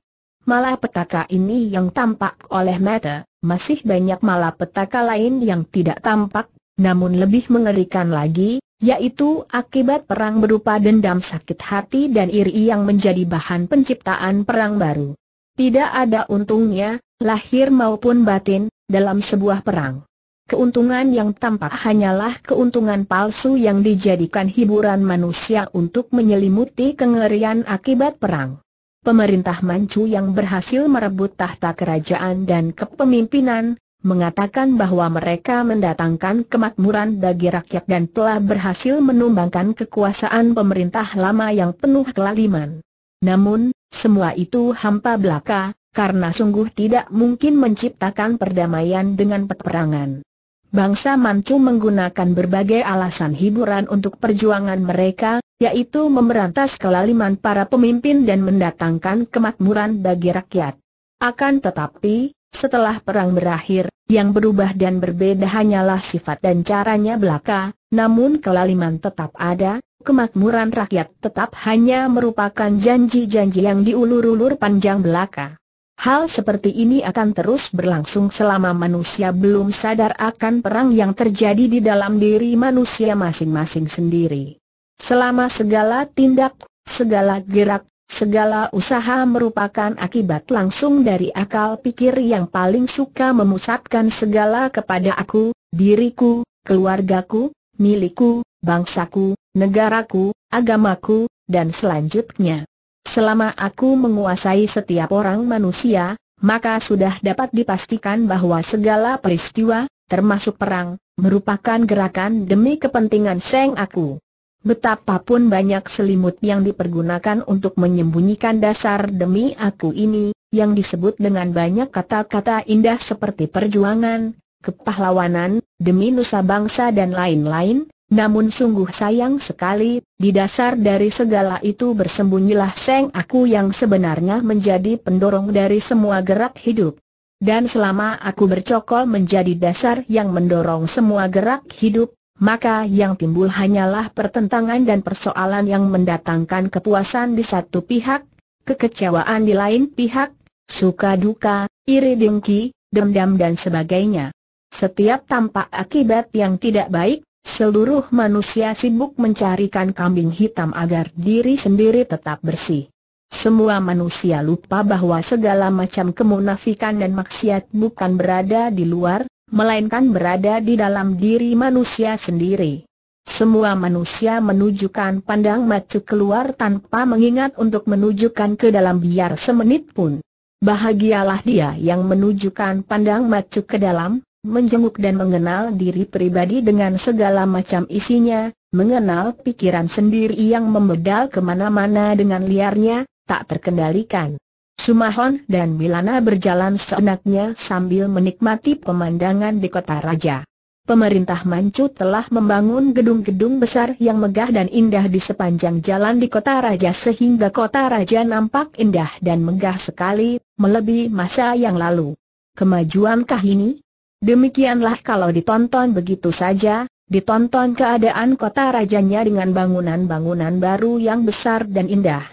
Malah petaka ini yang tampak oleh mata, masih banyak malah petaka lain yang tidak tampak, namun lebih mengerikan lagi, yaitu akibat perang berupa dendam sakit hati dan iri yang menjadi bahan penciptaan perang baru. Tidak ada untungnya, lahir maupun batin, dalam sebuah perang. Keuntungan yang tampak hanyalah keuntungan palsu yang dijadikan hiburan manusia untuk menyelimuti kengerian akibat perang. Pemerintah Manchu yang berhasil merebut tahta kerajaan dan kepemimpinan, mengatakan bahwa mereka mendatangkan kemakmuran bagi rakyat dan telah berhasil menumbangkan kekuasaan pemerintah lama yang penuh kelaliman. Namun, semua itu hampa belaka, karena sungguh tidak mungkin menciptakan perdamaian dengan peperangan. Bangsa Manchu menggunakan berbagai alasan hiburan untuk perjuangan mereka, yaitu memberantas kelaliman para pemimpin dan mendatangkan kemakmuran bagi rakyat. Akan tetapi, setelah perang berakhir, yang berubah dan berbeda hanyalah sifat dan caranya belaka, namun kelaliman tetap ada, kemakmuran rakyat tetap hanya merupakan janji-janji yang diulur-ulur panjang belaka. Hal seperti ini akan terus berlangsung selama manusia belum sadar akan perang yang terjadi di dalam diri manusia masing-masing sendiri. Selama segala tindak, segala gerak, segala usaha merupakan akibat langsung dari akal pikir yang paling suka memusatkan segala kepada aku, diriku, keluargaku, milikku, bangsaku, negaraku, agamaku, dan selanjutnya. Selama aku menguasai setiap orang manusia, maka sudah dapat dipastikan bahwa segala peristiwa, termasuk perang, merupakan gerakan demi kepentingan Seng aku. Betapapun banyak selimut yang dipergunakan untuk menyembunyikan dasar demi aku ini, yang disebut dengan banyak kata-kata indah seperti perjuangan, kepahlawanan, demi nusa bangsa dan lain-lain, namun sungguh sayang sekali, di dasar dari segala itu bersembunyilah Seng aku yang sebenarnya menjadi pendorong dari semua gerak hidup. Dan selama aku bercokol menjadi dasar yang mendorong semua gerak hidup, maka yang timbul hanyalah pertentangan dan persoalan yang mendatangkan kepuasan di satu pihak, kekecewaan di lain pihak, suka duka, iri dengki, dendam dan sebagainya. Setiap tampak akibat yang tidak baik, Seluruh manusia sibuk mencarikan kambing hitam agar diri sendiri tetap bersih. Semua manusia lupa bahwa segala macam kemunafikan dan maksiat bukan berada di luar, melainkan berada di dalam diri manusia sendiri. Semua manusia menunjukkan pandang mata keluar tanpa mengingat untuk menunjukkan ke dalam biar semenit pun. Bahagialah dia yang menunjukkan pandang mata ke dalam, menjenguk dan mengenal diri pribadi dengan segala macam isinya, mengenal pikiran sendiri yang membedal kemana-mana dengan liarnya, tak terkendalikan. Sumahon dan Milana berjalan seenaknya sambil menikmati pemandangan di kota raja. Pemerintah Manchu telah membangun gedung-gedung besar yang megah dan indah di sepanjang jalan di kota raja sehingga kota raja nampak indah dan megah sekali, melebihi masa yang lalu. Kemajuankah ini? Demikianlah kalau ditonton begitu saja, ditonton keadaan kota rajanya dengan bangunan-bangunan baru yang besar dan indah.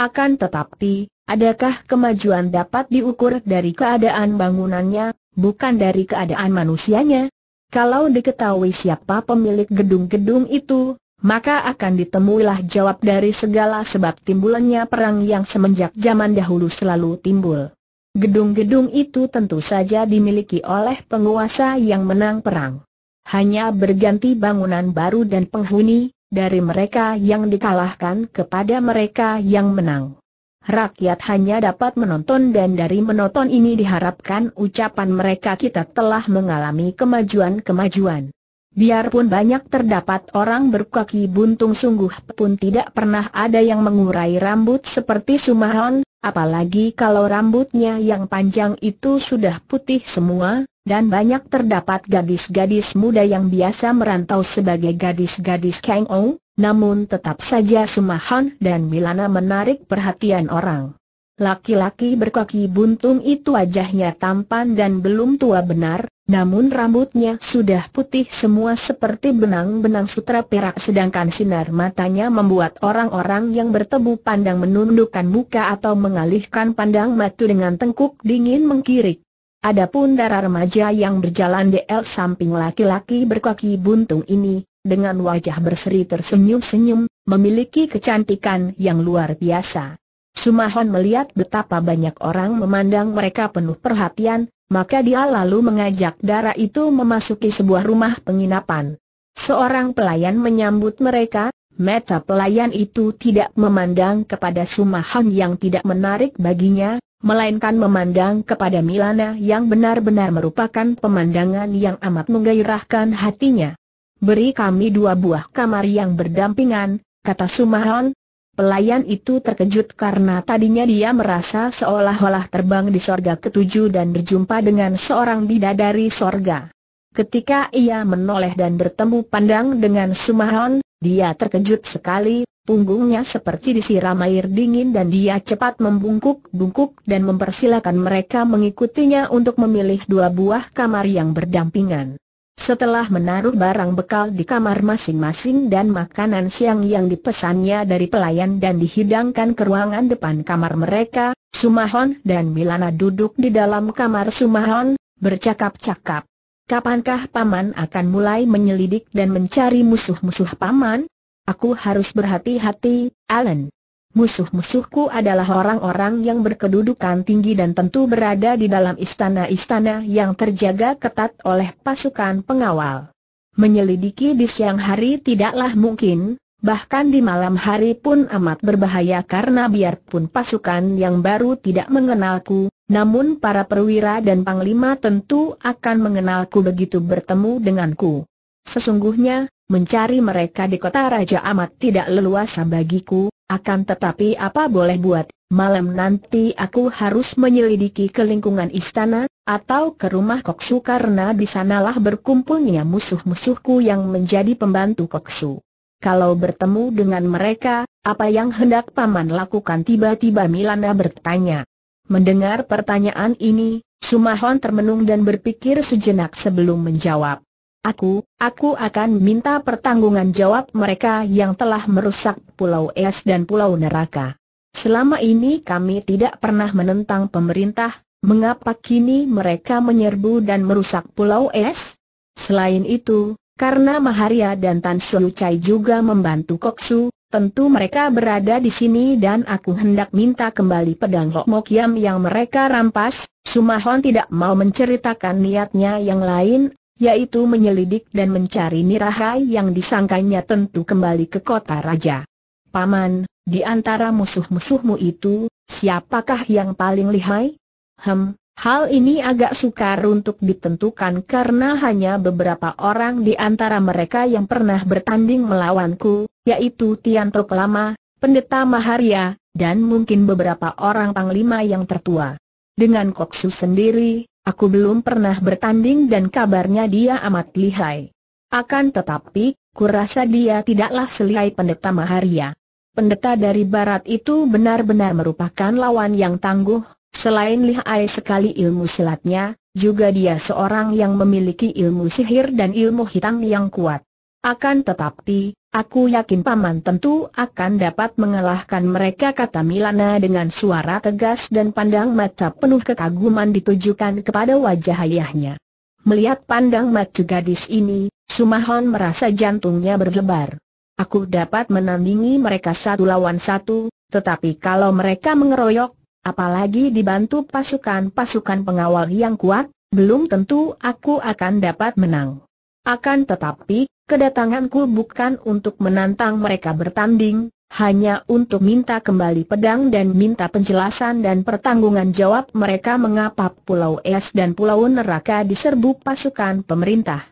Akan tetapi, adakah kemajuan dapat diukur dari keadaan bangunannya, bukan dari keadaan manusianya? Kalau diketahui siapa pemilik gedung-gedung itu, maka akan ditemuilah jawab dari segala sebab timbulannya perang yang semenjak zaman dahulu selalu timbul. Gedung-gedung itu tentu saja dimiliki oleh penguasa yang menang perang. Hanya berganti bangunan baru dan penghuni, dari mereka yang dikalahkan kepada mereka yang menang. Rakyat hanya dapat menonton dan dari menonton ini diharapkan ucapan mereka kita telah mengalami kemajuan-kemajuan. Biarpun banyak terdapat orang berkaki buntung sungguh pun tidak pernah ada yang mengurai rambut seperti Sumahon, apalagi kalau rambutnya yang panjang itu sudah putih semua, dan banyak terdapat gadis-gadis muda yang biasa merantau sebagai gadis-gadis Kang Ou, namun tetap saja Sumahon dan Milana menarik perhatian orang. Laki-laki berkaki buntung itu wajahnya tampan dan belum tua benar, namun rambutnya sudah putih semua seperti benang-benang sutra perak sedangkan sinar matanya membuat orang-orang yang bertemu pandang menundukkan muka atau mengalihkan pandang mata dengan tengkuk dingin mengkirik. Adapun darah remaja yang berjalan di el samping laki-laki berkaki buntung ini, dengan wajah berseri tersenyum-senyum, memiliki kecantikan yang luar biasa. Sumahon melihat betapa banyak orang memandang mereka penuh perhatian, maka dia lalu mengajak darah itu memasuki sebuah rumah penginapan. Seorang pelayan menyambut mereka, Meta pelayan itu tidak memandang kepada Sumahan yang tidak menarik baginya, melainkan memandang kepada Milana yang benar-benar merupakan pemandangan yang amat menggairahkan hatinya. Beri kami dua buah kamar yang berdampingan, kata Sumahan, Pelayan itu terkejut karena tadinya dia merasa seolah-olah terbang di sorga ketujuh dan berjumpa dengan seorang bidadari sorga. Ketika ia menoleh dan bertemu pandang dengan Sumahon, dia terkejut sekali, punggungnya seperti disiram air dingin dan dia cepat membungkuk-bungkuk dan mempersilakan mereka mengikutinya untuk memilih dua buah kamar yang berdampingan. Setelah menaruh barang bekal di kamar masing-masing dan makanan siang yang dipesannya dari pelayan dan dihidangkan ke ruangan depan kamar mereka, Sumahon dan Milana duduk di dalam kamar Sumahon, bercakap-cakap. Kapankah Paman akan mulai menyelidik dan mencari musuh-musuh Paman? Aku harus berhati-hati, Alan. Musuh-musuhku adalah orang-orang yang berkedudukan tinggi dan tentu berada di dalam istana-istana yang terjaga ketat oleh pasukan pengawal. Menyelidiki di siang hari tidaklah mungkin, bahkan di malam hari pun amat berbahaya karena biarpun pasukan yang baru tidak mengenalku, namun para perwira dan panglima tentu akan mengenalku begitu bertemu denganku. Sesungguhnya, mencari mereka di kota Raja amat tidak leluasa bagiku, akan tetapi apa boleh buat, malam nanti aku harus menyelidiki ke lingkungan istana, atau ke rumah Koksu karena disanalah berkumpulnya musuh-musuhku yang menjadi pembantu Koksu. Kalau bertemu dengan mereka, apa yang hendak paman lakukan tiba-tiba Milana bertanya. Mendengar pertanyaan ini, Sumahon termenung dan berpikir sejenak sebelum menjawab. Aku, aku akan minta pertanggungan jawab mereka yang telah merusak Pulau Es dan Pulau Neraka. Selama ini kami tidak pernah menentang pemerintah, mengapa kini mereka menyerbu dan merusak Pulau Es? Selain itu, karena Maharia dan Tan Su Chai juga membantu Koksu, tentu mereka berada di sini dan aku hendak minta kembali pedang Lok yang mereka rampas. Sumahon tidak mau menceritakan niatnya yang lain, yaitu menyelidik dan mencari Nirahai yang disangkanya tentu kembali ke kota raja. Paman, di antara musuh-musuhmu itu, siapakah yang paling lihai? Hem, hal ini agak sukar untuk ditentukan karena hanya beberapa orang di antara mereka yang pernah bertanding melawanku, yaitu Tianto Kelama, Pendeta Maharia, dan mungkin beberapa orang panglima yang tertua. Dengan Koksu sendiri, Aku belum pernah bertanding dan kabarnya dia amat lihai. Akan tetapi, kurasa dia tidaklah selihai pendeta Maharia. Pendeta dari barat itu benar-benar merupakan lawan yang tangguh, selain lihai sekali ilmu silatnya, juga dia seorang yang memiliki ilmu sihir dan ilmu hitam yang kuat. Akan tetapi, Aku yakin Paman tentu akan dapat mengalahkan mereka kata Milana dengan suara tegas dan pandang mata penuh kekaguman ditujukan kepada wajah ayahnya. Melihat pandang mata gadis ini, Sumahon merasa jantungnya berdebar. Aku dapat menandingi mereka satu lawan satu, tetapi kalau mereka mengeroyok, apalagi dibantu pasukan-pasukan pengawal yang kuat, belum tentu aku akan dapat menang. Akan tetapi, Kedatanganku bukan untuk menantang mereka bertanding, hanya untuk minta kembali pedang dan minta penjelasan dan pertanggungan jawab mereka mengapa Pulau Es dan Pulau Neraka diserbu pasukan pemerintah.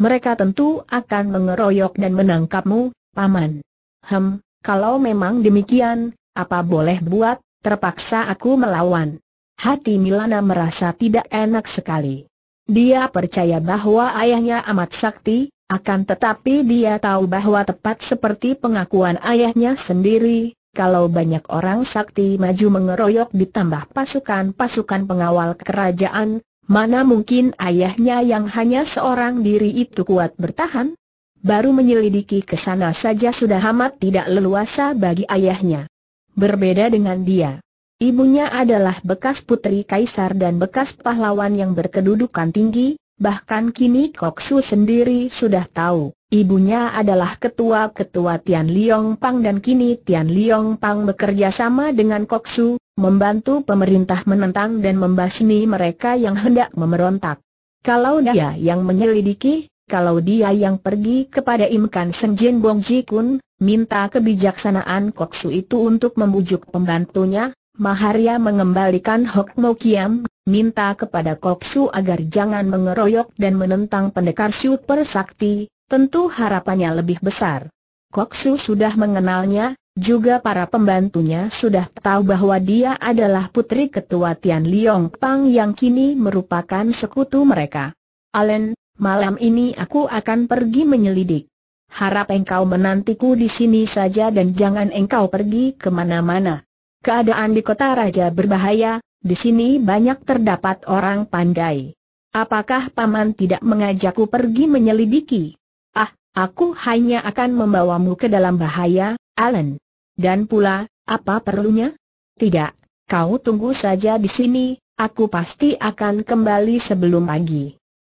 Mereka tentu akan mengeroyok dan menangkapmu, Paman. Hem, kalau memang demikian, apa boleh buat, terpaksa aku melawan. Hati Milana merasa tidak enak sekali. Dia percaya bahwa ayahnya amat sakti, akan tetapi dia tahu bahwa tepat seperti pengakuan ayahnya sendiri, kalau banyak orang sakti maju mengeroyok ditambah pasukan-pasukan pengawal kerajaan, mana mungkin ayahnya yang hanya seorang diri itu kuat bertahan? Baru menyelidiki ke sana saja sudah amat tidak leluasa bagi ayahnya. Berbeda dengan dia. Ibunya adalah bekas putri kaisar dan bekas pahlawan yang berkedudukan tinggi, Bahkan kini Koksu sendiri sudah tahu, ibunya adalah ketua-ketua Tian Liong Pang dan kini Tian Liong Pang bekerja sama dengan Koksu, membantu pemerintah menentang dan membasmi mereka yang hendak memberontak. Kalau dia yang menyelidiki, kalau dia yang pergi kepada Imkan Senjin Bong Ji Kun, minta kebijaksanaan Koksu itu untuk membujuk pembantunya, Maharia mengembalikan Hok Mo Kiam, minta kepada Kok Su agar jangan mengeroyok dan menentang pendekar super sakti, tentu harapannya lebih besar. Kok Su sudah mengenalnya, juga para pembantunya sudah tahu bahwa dia adalah putri ketua Tian Liong Pang yang kini merupakan sekutu mereka. Allen, malam ini aku akan pergi menyelidik. Harap engkau menantiku di sini saja dan jangan engkau pergi kemana-mana. Keadaan di kota raja berbahaya, di sini banyak terdapat orang pandai. Apakah paman tidak mengajakku pergi menyelidiki? Ah, aku hanya akan membawamu ke dalam bahaya, Alan. Dan pula, apa perlunya? Tidak, kau tunggu saja di sini, aku pasti akan kembali sebelum pagi.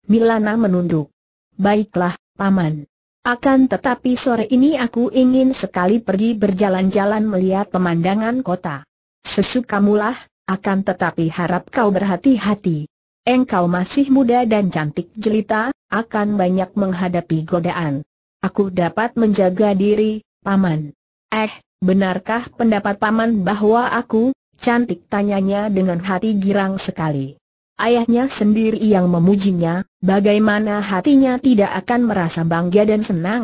Milana menunduk. Baiklah, paman. Akan tetapi sore ini aku ingin sekali pergi berjalan-jalan melihat pemandangan kota. Sesukamulah, akan tetapi harap kau berhati-hati. Engkau masih muda dan cantik jelita, akan banyak menghadapi godaan. Aku dapat menjaga diri, Paman. Eh, benarkah pendapat Paman bahwa aku, cantik tanyanya dengan hati girang sekali ayahnya sendiri yang memujinya, bagaimana hatinya tidak akan merasa bangga dan senang?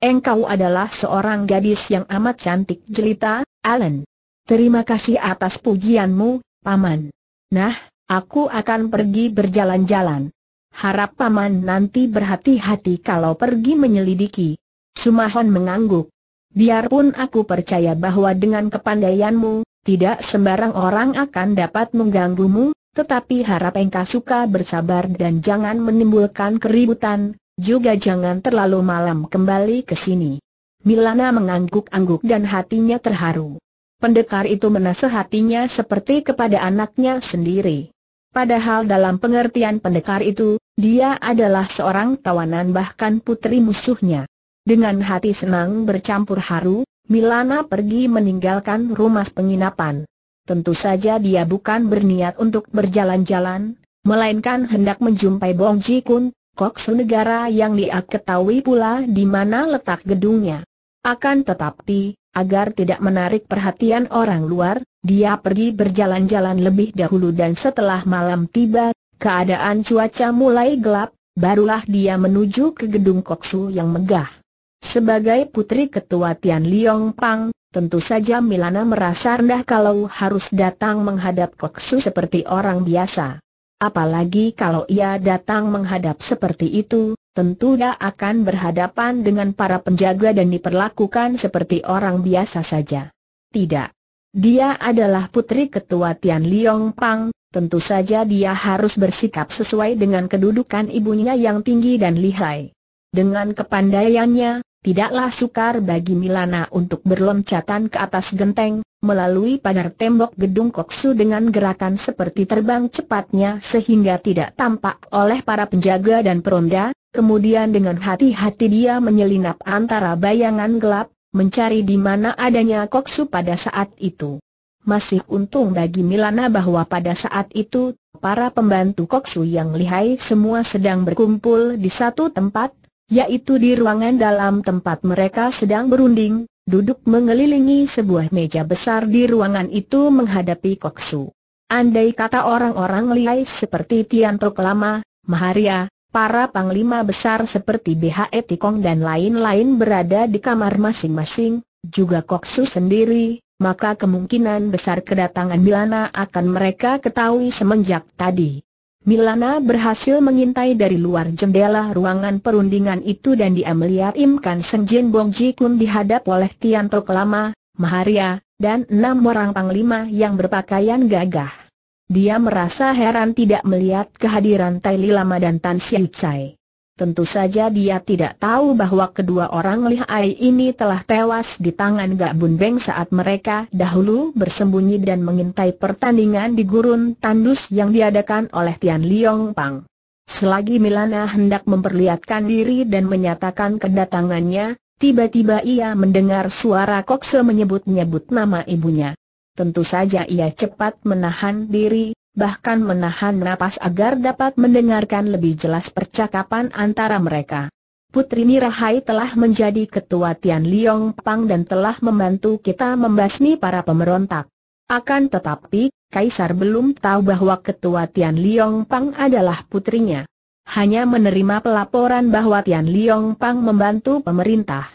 Engkau adalah seorang gadis yang amat cantik jelita, Alan. Terima kasih atas pujianmu, Paman. Nah, aku akan pergi berjalan-jalan. Harap Paman nanti berhati-hati kalau pergi menyelidiki. Sumahon mengangguk. Biarpun aku percaya bahwa dengan kepandaianmu, tidak sembarang orang akan dapat mengganggumu, tetapi harap engkau suka bersabar dan jangan menimbulkan keributan, juga jangan terlalu malam kembali ke sini. Milana mengangguk-angguk dan hatinya terharu. Pendekar itu menasehatinya seperti kepada anaknya sendiri. Padahal dalam pengertian pendekar itu, dia adalah seorang tawanan bahkan putri musuhnya. Dengan hati senang bercampur haru, Milana pergi meninggalkan rumah penginapan. Tentu saja dia bukan berniat untuk berjalan-jalan, melainkan hendak menjumpai Bong Ji Kun, Koksu negara yang dia ketahui pula di mana letak gedungnya. Akan tetapi, agar tidak menarik perhatian orang luar, dia pergi berjalan-jalan lebih dahulu dan setelah malam tiba, keadaan cuaca mulai gelap, barulah dia menuju ke gedung Koksu yang megah. Sebagai putri ketua Tian Liong Pang, Tentu saja Milana merasa rendah kalau harus datang menghadap Koksu seperti orang biasa. Apalagi kalau ia datang menghadap seperti itu, tentu dia akan berhadapan dengan para penjaga dan diperlakukan seperti orang biasa saja. Tidak. Dia adalah putri ketua Tian Liong Pang, tentu saja dia harus bersikap sesuai dengan kedudukan ibunya yang tinggi dan lihai. Dengan kepandaiannya, tidaklah sukar bagi Milana untuk berloncatan ke atas genteng, melalui pagar tembok gedung Koksu dengan gerakan seperti terbang cepatnya sehingga tidak tampak oleh para penjaga dan peronda, kemudian dengan hati-hati dia menyelinap antara bayangan gelap, mencari di mana adanya Koksu pada saat itu. Masih untung bagi Milana bahwa pada saat itu, para pembantu Koksu yang lihai semua sedang berkumpul di satu tempat, yaitu di ruangan dalam tempat mereka sedang berunding, duduk mengelilingi sebuah meja besar di ruangan itu menghadapi Koksu. Andai kata orang-orang liai seperti Tian Tok Lama, Maharia, para panglima besar seperti BHE Tikong dan lain-lain berada di kamar masing-masing, juga Koksu sendiri, maka kemungkinan besar kedatangan Milana akan mereka ketahui semenjak tadi. Milana berhasil mengintai dari luar jendela ruangan perundingan itu dan dia melihat Imkan Senjin Bong Ji Kun dihadap oleh Tian Tok Lama, Maharia, dan enam orang panglima yang berpakaian gagah. Dia merasa heran tidak melihat kehadiran Tai Lama dan Tan Siu Chai. Tentu saja dia tidak tahu bahwa kedua orang lihai ini telah tewas di tangan Gak Bun Beng saat mereka dahulu bersembunyi dan mengintai pertandingan di gurun tandus yang diadakan oleh Tian Liong Pang. Selagi Milana hendak memperlihatkan diri dan menyatakan kedatangannya, tiba-tiba ia mendengar suara Kokse menyebut-nyebut nama ibunya. Tentu saja ia cepat menahan diri, bahkan menahan napas agar dapat mendengarkan lebih jelas percakapan antara mereka. Putri Nirahai telah menjadi ketua Tian Liong Pang dan telah membantu kita membasmi para pemberontak. Akan tetapi, Kaisar belum tahu bahwa ketua Tian Liong Pang adalah putrinya. Hanya menerima pelaporan bahwa Tian Liong Pang membantu pemerintah.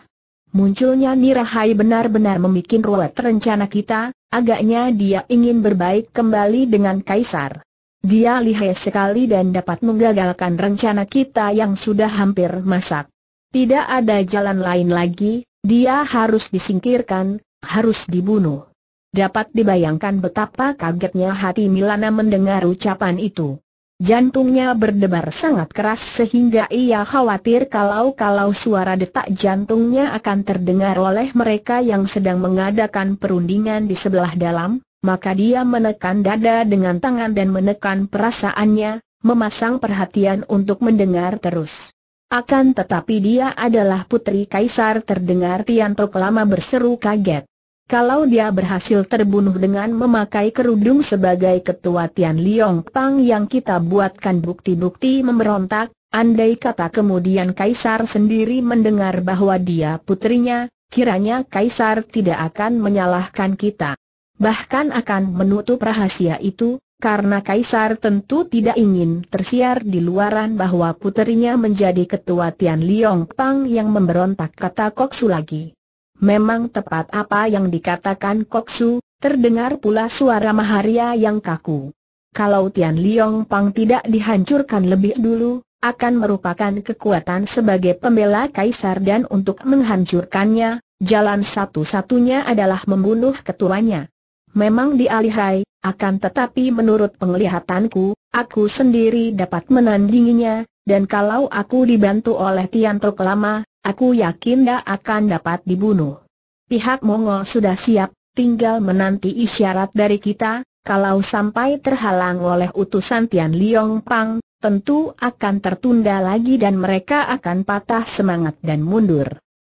Munculnya Nirahai benar-benar membuat ruwet rencana kita, agaknya dia ingin berbaik kembali dengan Kaisar. Dia lihai sekali dan dapat menggagalkan rencana kita yang sudah hampir masak. Tidak ada jalan lain lagi, dia harus disingkirkan, harus dibunuh. Dapat dibayangkan betapa kagetnya hati Milana mendengar ucapan itu. Jantungnya berdebar sangat keras sehingga ia khawatir kalau-kalau suara detak jantungnya akan terdengar oleh mereka yang sedang mengadakan perundingan di sebelah dalam, maka dia menekan dada dengan tangan dan menekan perasaannya, memasang perhatian untuk mendengar terus. Akan tetapi dia adalah putri kaisar terdengar Tianto lama berseru kaget. Kalau dia berhasil terbunuh dengan memakai kerudung sebagai ketua Tian Liong Tang yang kita buatkan bukti-bukti memberontak, andai kata kemudian Kaisar sendiri mendengar bahwa dia putrinya, kiranya Kaisar tidak akan menyalahkan kita. Bahkan akan menutup rahasia itu, karena Kaisar tentu tidak ingin tersiar di luaran bahwa putrinya menjadi ketua Tian Liong Pang yang memberontak kata Koksu lagi. Memang tepat apa yang dikatakan Koksu, terdengar pula suara Maharia yang kaku. Kalau Tian Liong Pang tidak dihancurkan lebih dulu, akan merupakan kekuatan sebagai pembela kaisar dan untuk menghancurkannya, jalan satu-satunya adalah membunuh ketuanya. Memang dialihai, akan tetapi menurut penglihatanku, aku sendiri dapat menandinginya, dan kalau aku dibantu oleh Tian Tok Lama, Aku yakin dia akan dapat dibunuh. Pihak Mongol sudah siap, tinggal menanti isyarat dari kita, kalau sampai terhalang oleh utusan Tian Liang Pang, tentu akan tertunda lagi dan mereka akan patah semangat dan mundur.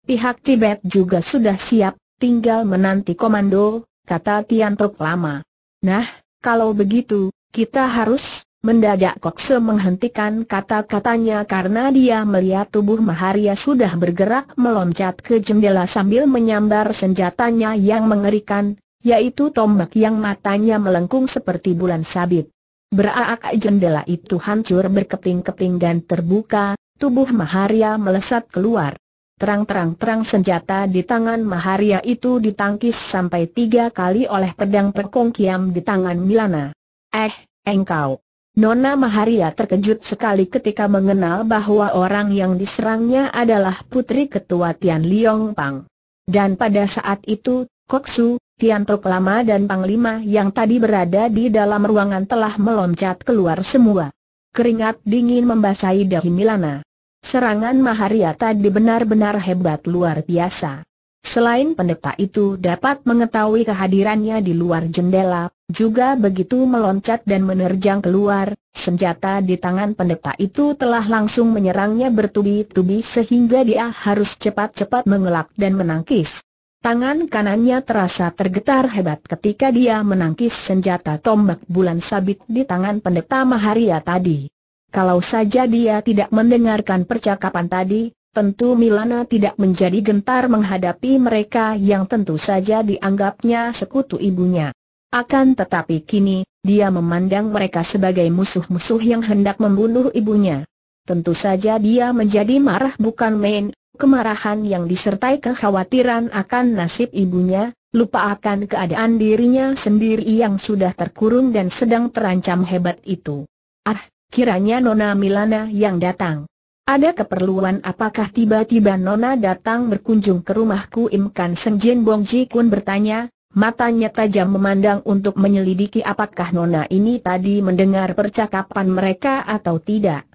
Pihak Tibet juga sudah siap, tinggal menanti komando, kata Tian Tok Lama. Nah, kalau begitu, kita harus, Mendadak Kokse menghentikan kata-katanya karena dia melihat tubuh Maharia sudah bergerak meloncat ke jendela sambil menyambar senjatanya yang mengerikan, yaitu tombak yang matanya melengkung seperti bulan sabit. Beraak jendela itu hancur berkeping-keping dan terbuka, tubuh Maharia melesat keluar. Terang-terang-terang senjata di tangan Maharia itu ditangkis sampai tiga kali oleh pedang pekong kiam di tangan Milana. Eh, engkau! Nona Maharia terkejut sekali ketika mengenal bahwa orang yang diserangnya adalah putri ketua Tian Liong Pang. Dan pada saat itu, Koksu, Tian Tok Lama dan Panglima yang tadi berada di dalam ruangan telah meloncat keluar semua. Keringat dingin membasahi dahi Milana. Serangan Maharia tadi benar-benar hebat luar biasa. Selain pendeta itu dapat mengetahui kehadirannya di luar jendela, juga begitu meloncat dan menerjang keluar, senjata di tangan pendeta itu telah langsung menyerangnya bertubi-tubi sehingga dia harus cepat-cepat mengelak dan menangkis. Tangan kanannya terasa tergetar hebat ketika dia menangkis senjata tombak bulan sabit di tangan pendeta Maharia tadi. Kalau saja dia tidak mendengarkan percakapan tadi, Tentu Milana tidak menjadi gentar menghadapi mereka yang tentu saja dianggapnya sekutu ibunya. Akan tetapi kini, dia memandang mereka sebagai musuh-musuh yang hendak membunuh ibunya. Tentu saja dia menjadi marah bukan main, kemarahan yang disertai kekhawatiran akan nasib ibunya, lupa akan keadaan dirinya sendiri yang sudah terkurung dan sedang terancam hebat itu. Ah, kiranya Nona Milana yang datang. Ada keperluan apakah tiba-tiba Nona datang berkunjung ke rumahku Imkan Seng Jin Bong Ji Kun bertanya, matanya tajam memandang untuk menyelidiki apakah Nona ini tadi mendengar percakapan mereka atau tidak.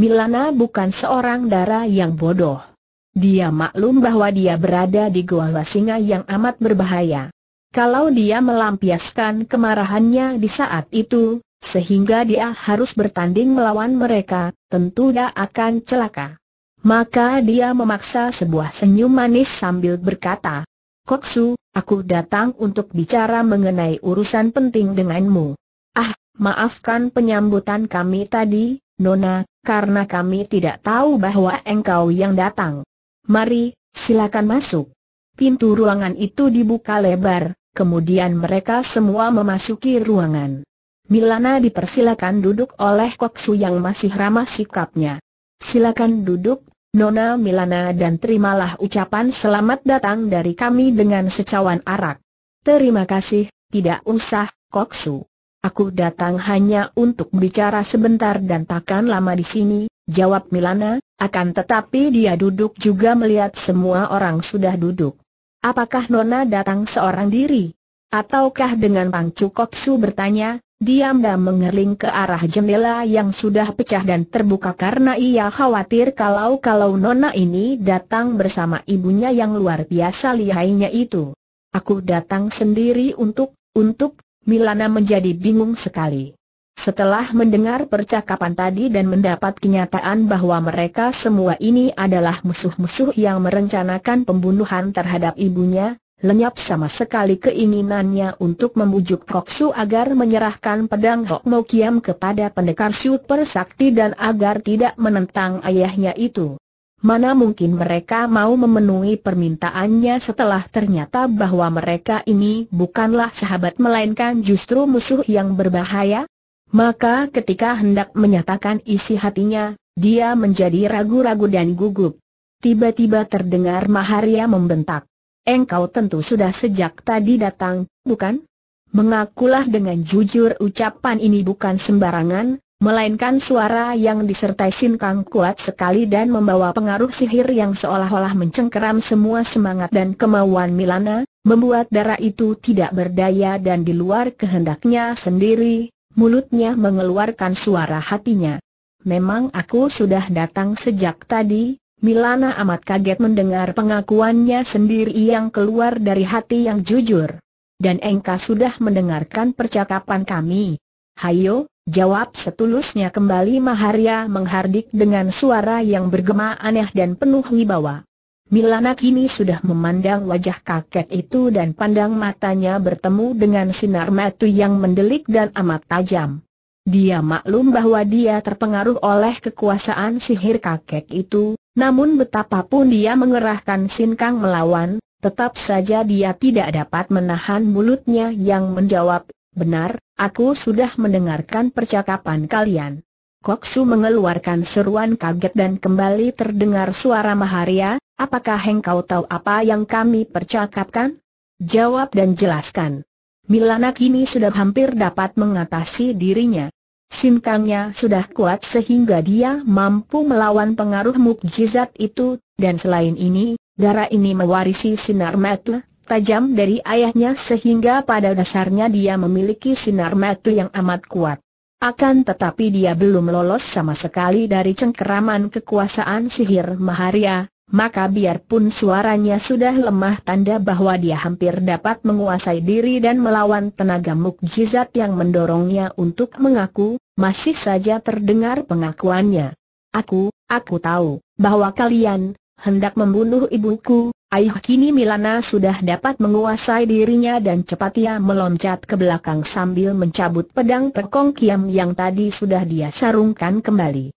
Milana bukan seorang dara yang bodoh. Dia maklum bahwa dia berada di Goa Singa yang amat berbahaya. Kalau dia melampiaskan kemarahannya di saat itu, sehingga dia harus bertanding melawan mereka, tentu dia akan celaka. Maka dia memaksa sebuah senyum manis sambil berkata, Koksu, aku datang untuk bicara mengenai urusan penting denganmu. Ah, maafkan penyambutan kami tadi, Nona, karena kami tidak tahu bahwa engkau yang datang. Mari, silakan masuk. Pintu ruangan itu dibuka lebar, kemudian mereka semua memasuki ruangan. Milana dipersilakan duduk oleh Koksu yang masih ramah sikapnya. Silakan duduk, Nona Milana dan terimalah ucapan selamat datang dari kami dengan secawan arak. Terima kasih, tidak usah, Koksu. Aku datang hanya untuk bicara sebentar dan takkan lama di sini, jawab Milana, akan tetapi dia duduk juga melihat semua orang sudah duduk. Apakah Nona datang seorang diri? Ataukah dengan pangcu Koksu bertanya, diam-diam mengering ke arah jendela yang sudah pecah dan terbuka karena ia khawatir kalau-kalau Nona ini datang bersama ibunya yang luar biasa lihainya itu. Aku datang sendiri untuk, untuk, Milana menjadi bingung sekali. Setelah mendengar percakapan tadi dan mendapat kenyataan bahwa mereka semua ini adalah musuh-musuh yang merencanakan pembunuhan terhadap ibunya, lenyap sama sekali keinginannya untuk membujuk Kok agar menyerahkan pedang Hok Mo Kiam kepada pendekar super sakti dan agar tidak menentang ayahnya itu. Mana mungkin mereka mau memenuhi permintaannya setelah ternyata bahwa mereka ini bukanlah sahabat melainkan justru musuh yang berbahaya? Maka ketika hendak menyatakan isi hatinya, dia menjadi ragu-ragu dan gugup. Tiba-tiba terdengar Maharia membentak engkau tentu sudah sejak tadi datang, bukan? Mengakulah dengan jujur ucapan ini bukan sembarangan, melainkan suara yang disertai sinkang kuat sekali dan membawa pengaruh sihir yang seolah-olah mencengkeram semua semangat dan kemauan Milana, membuat darah itu tidak berdaya dan di luar kehendaknya sendiri, mulutnya mengeluarkan suara hatinya. Memang aku sudah datang sejak tadi, Milana amat kaget mendengar pengakuannya sendiri yang keluar dari hati yang jujur. Dan engkau sudah mendengarkan percakapan kami. Hayo, jawab setulusnya kembali Maharia menghardik dengan suara yang bergema aneh dan penuh wibawa. Milana kini sudah memandang wajah kakek itu dan pandang matanya bertemu dengan sinar mata yang mendelik dan amat tajam. Dia maklum bahwa dia terpengaruh oleh kekuasaan sihir kakek itu, namun betapapun dia mengerahkan sinkang melawan, tetap saja dia tidak dapat menahan mulutnya yang menjawab, benar, aku sudah mendengarkan percakapan kalian. Koksu mengeluarkan seruan kaget dan kembali terdengar suara Maharia, apakah engkau tahu apa yang kami percakapkan? Jawab dan jelaskan. Milana kini sudah hampir dapat mengatasi dirinya. Simkangnya sudah kuat sehingga dia mampu melawan pengaruh mukjizat itu, dan selain ini, darah ini mewarisi sinar metal tajam dari ayahnya sehingga pada dasarnya dia memiliki sinar metal yang amat kuat. Akan tetapi dia belum lolos sama sekali dari cengkeraman kekuasaan sihir Maharia, maka biarpun suaranya sudah lemah tanda bahwa dia hampir dapat menguasai diri dan melawan tenaga mukjizat yang mendorongnya untuk mengaku, masih saja terdengar pengakuannya. Aku, aku tahu, bahwa kalian, hendak membunuh ibuku, ayah kini Milana sudah dapat menguasai dirinya dan cepat ia meloncat ke belakang sambil mencabut pedang pekong kiam yang tadi sudah dia sarungkan kembali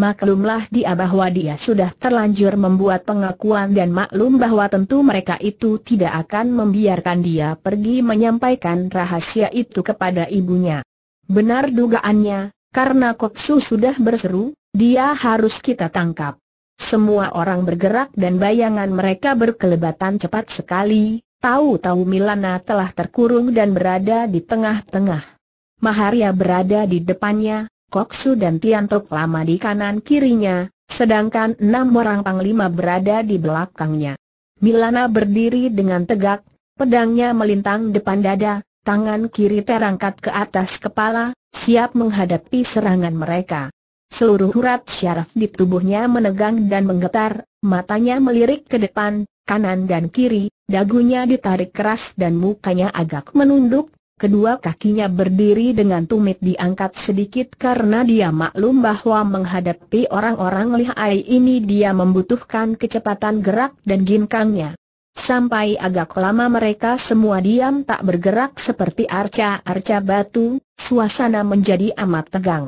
maklumlah dia bahwa dia sudah terlanjur membuat pengakuan dan maklum bahwa tentu mereka itu tidak akan membiarkan dia pergi menyampaikan rahasia itu kepada ibunya. Benar dugaannya, karena Koksu sudah berseru, dia harus kita tangkap. Semua orang bergerak dan bayangan mereka berkelebatan cepat sekali, tahu-tahu Milana telah terkurung dan berada di tengah-tengah. Maharia berada di depannya, Koksu dan Tiantok lama di kanan kirinya, sedangkan enam orang panglima berada di belakangnya. Milana berdiri dengan tegak, pedangnya melintang depan dada, tangan kiri terangkat ke atas kepala, siap menghadapi serangan mereka. Seluruh urat syaraf di tubuhnya menegang dan menggetar, matanya melirik ke depan, kanan dan kiri, dagunya ditarik keras dan mukanya agak menunduk, Kedua kakinya berdiri dengan tumit diangkat sedikit karena dia maklum bahwa menghadapi orang-orang lihai ini dia membutuhkan kecepatan gerak dan ginkangnya. Sampai agak lama mereka semua diam tak bergerak seperti arca-arca batu, suasana menjadi amat tegang.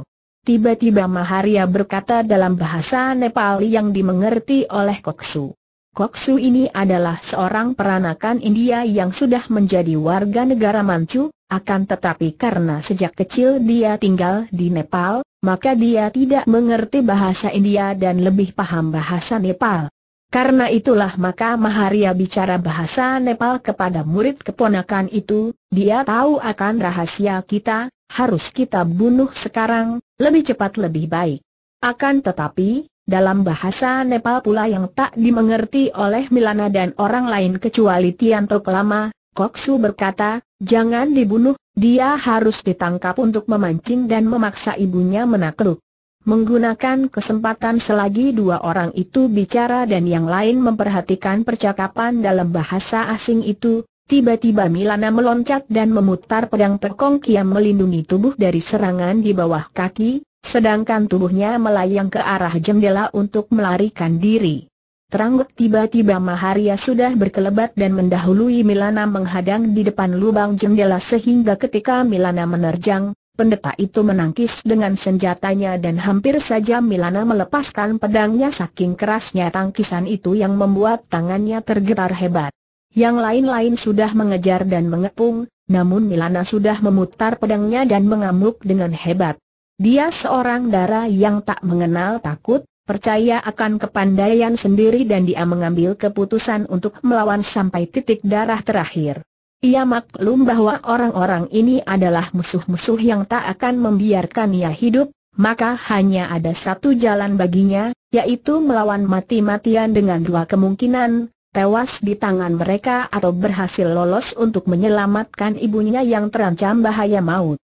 Tiba-tiba Maharia berkata dalam bahasa Nepali yang dimengerti oleh Koksu. Koksu ini adalah seorang peranakan India yang sudah menjadi warga negara Manchu, akan tetapi karena sejak kecil dia tinggal di Nepal, maka dia tidak mengerti bahasa India dan lebih paham bahasa Nepal. Karena itulah maka Maharia bicara bahasa Nepal kepada murid keponakan itu, dia tahu akan rahasia kita, harus kita bunuh sekarang, lebih cepat lebih baik. Akan tetapi, dalam bahasa Nepal pula yang tak dimengerti oleh Milana dan orang lain kecuali Tianto Kelama, Koksu berkata, jangan dibunuh, dia harus ditangkap untuk memancing dan memaksa ibunya menakluk. Menggunakan kesempatan selagi dua orang itu bicara dan yang lain memperhatikan percakapan dalam bahasa asing itu, tiba-tiba Milana meloncat dan memutar pedang tekong kiam melindungi tubuh dari serangan di bawah kaki, sedangkan tubuhnya melayang ke arah jendela untuk melarikan diri. Terangguk tiba-tiba Maharia sudah berkelebat dan mendahului Milana menghadang di depan lubang jendela sehingga ketika Milana menerjang, pendeta itu menangkis dengan senjatanya dan hampir saja Milana melepaskan pedangnya saking kerasnya tangkisan itu yang membuat tangannya tergetar hebat. Yang lain-lain sudah mengejar dan mengepung, namun Milana sudah memutar pedangnya dan mengamuk dengan hebat. Dia seorang darah yang tak mengenal takut, percaya akan kepandaian sendiri dan dia mengambil keputusan untuk melawan sampai titik darah terakhir. Ia maklum bahwa orang-orang ini adalah musuh-musuh yang tak akan membiarkan ia hidup, maka hanya ada satu jalan baginya, yaitu melawan mati-matian dengan dua kemungkinan, tewas di tangan mereka atau berhasil lolos untuk menyelamatkan ibunya yang terancam bahaya maut.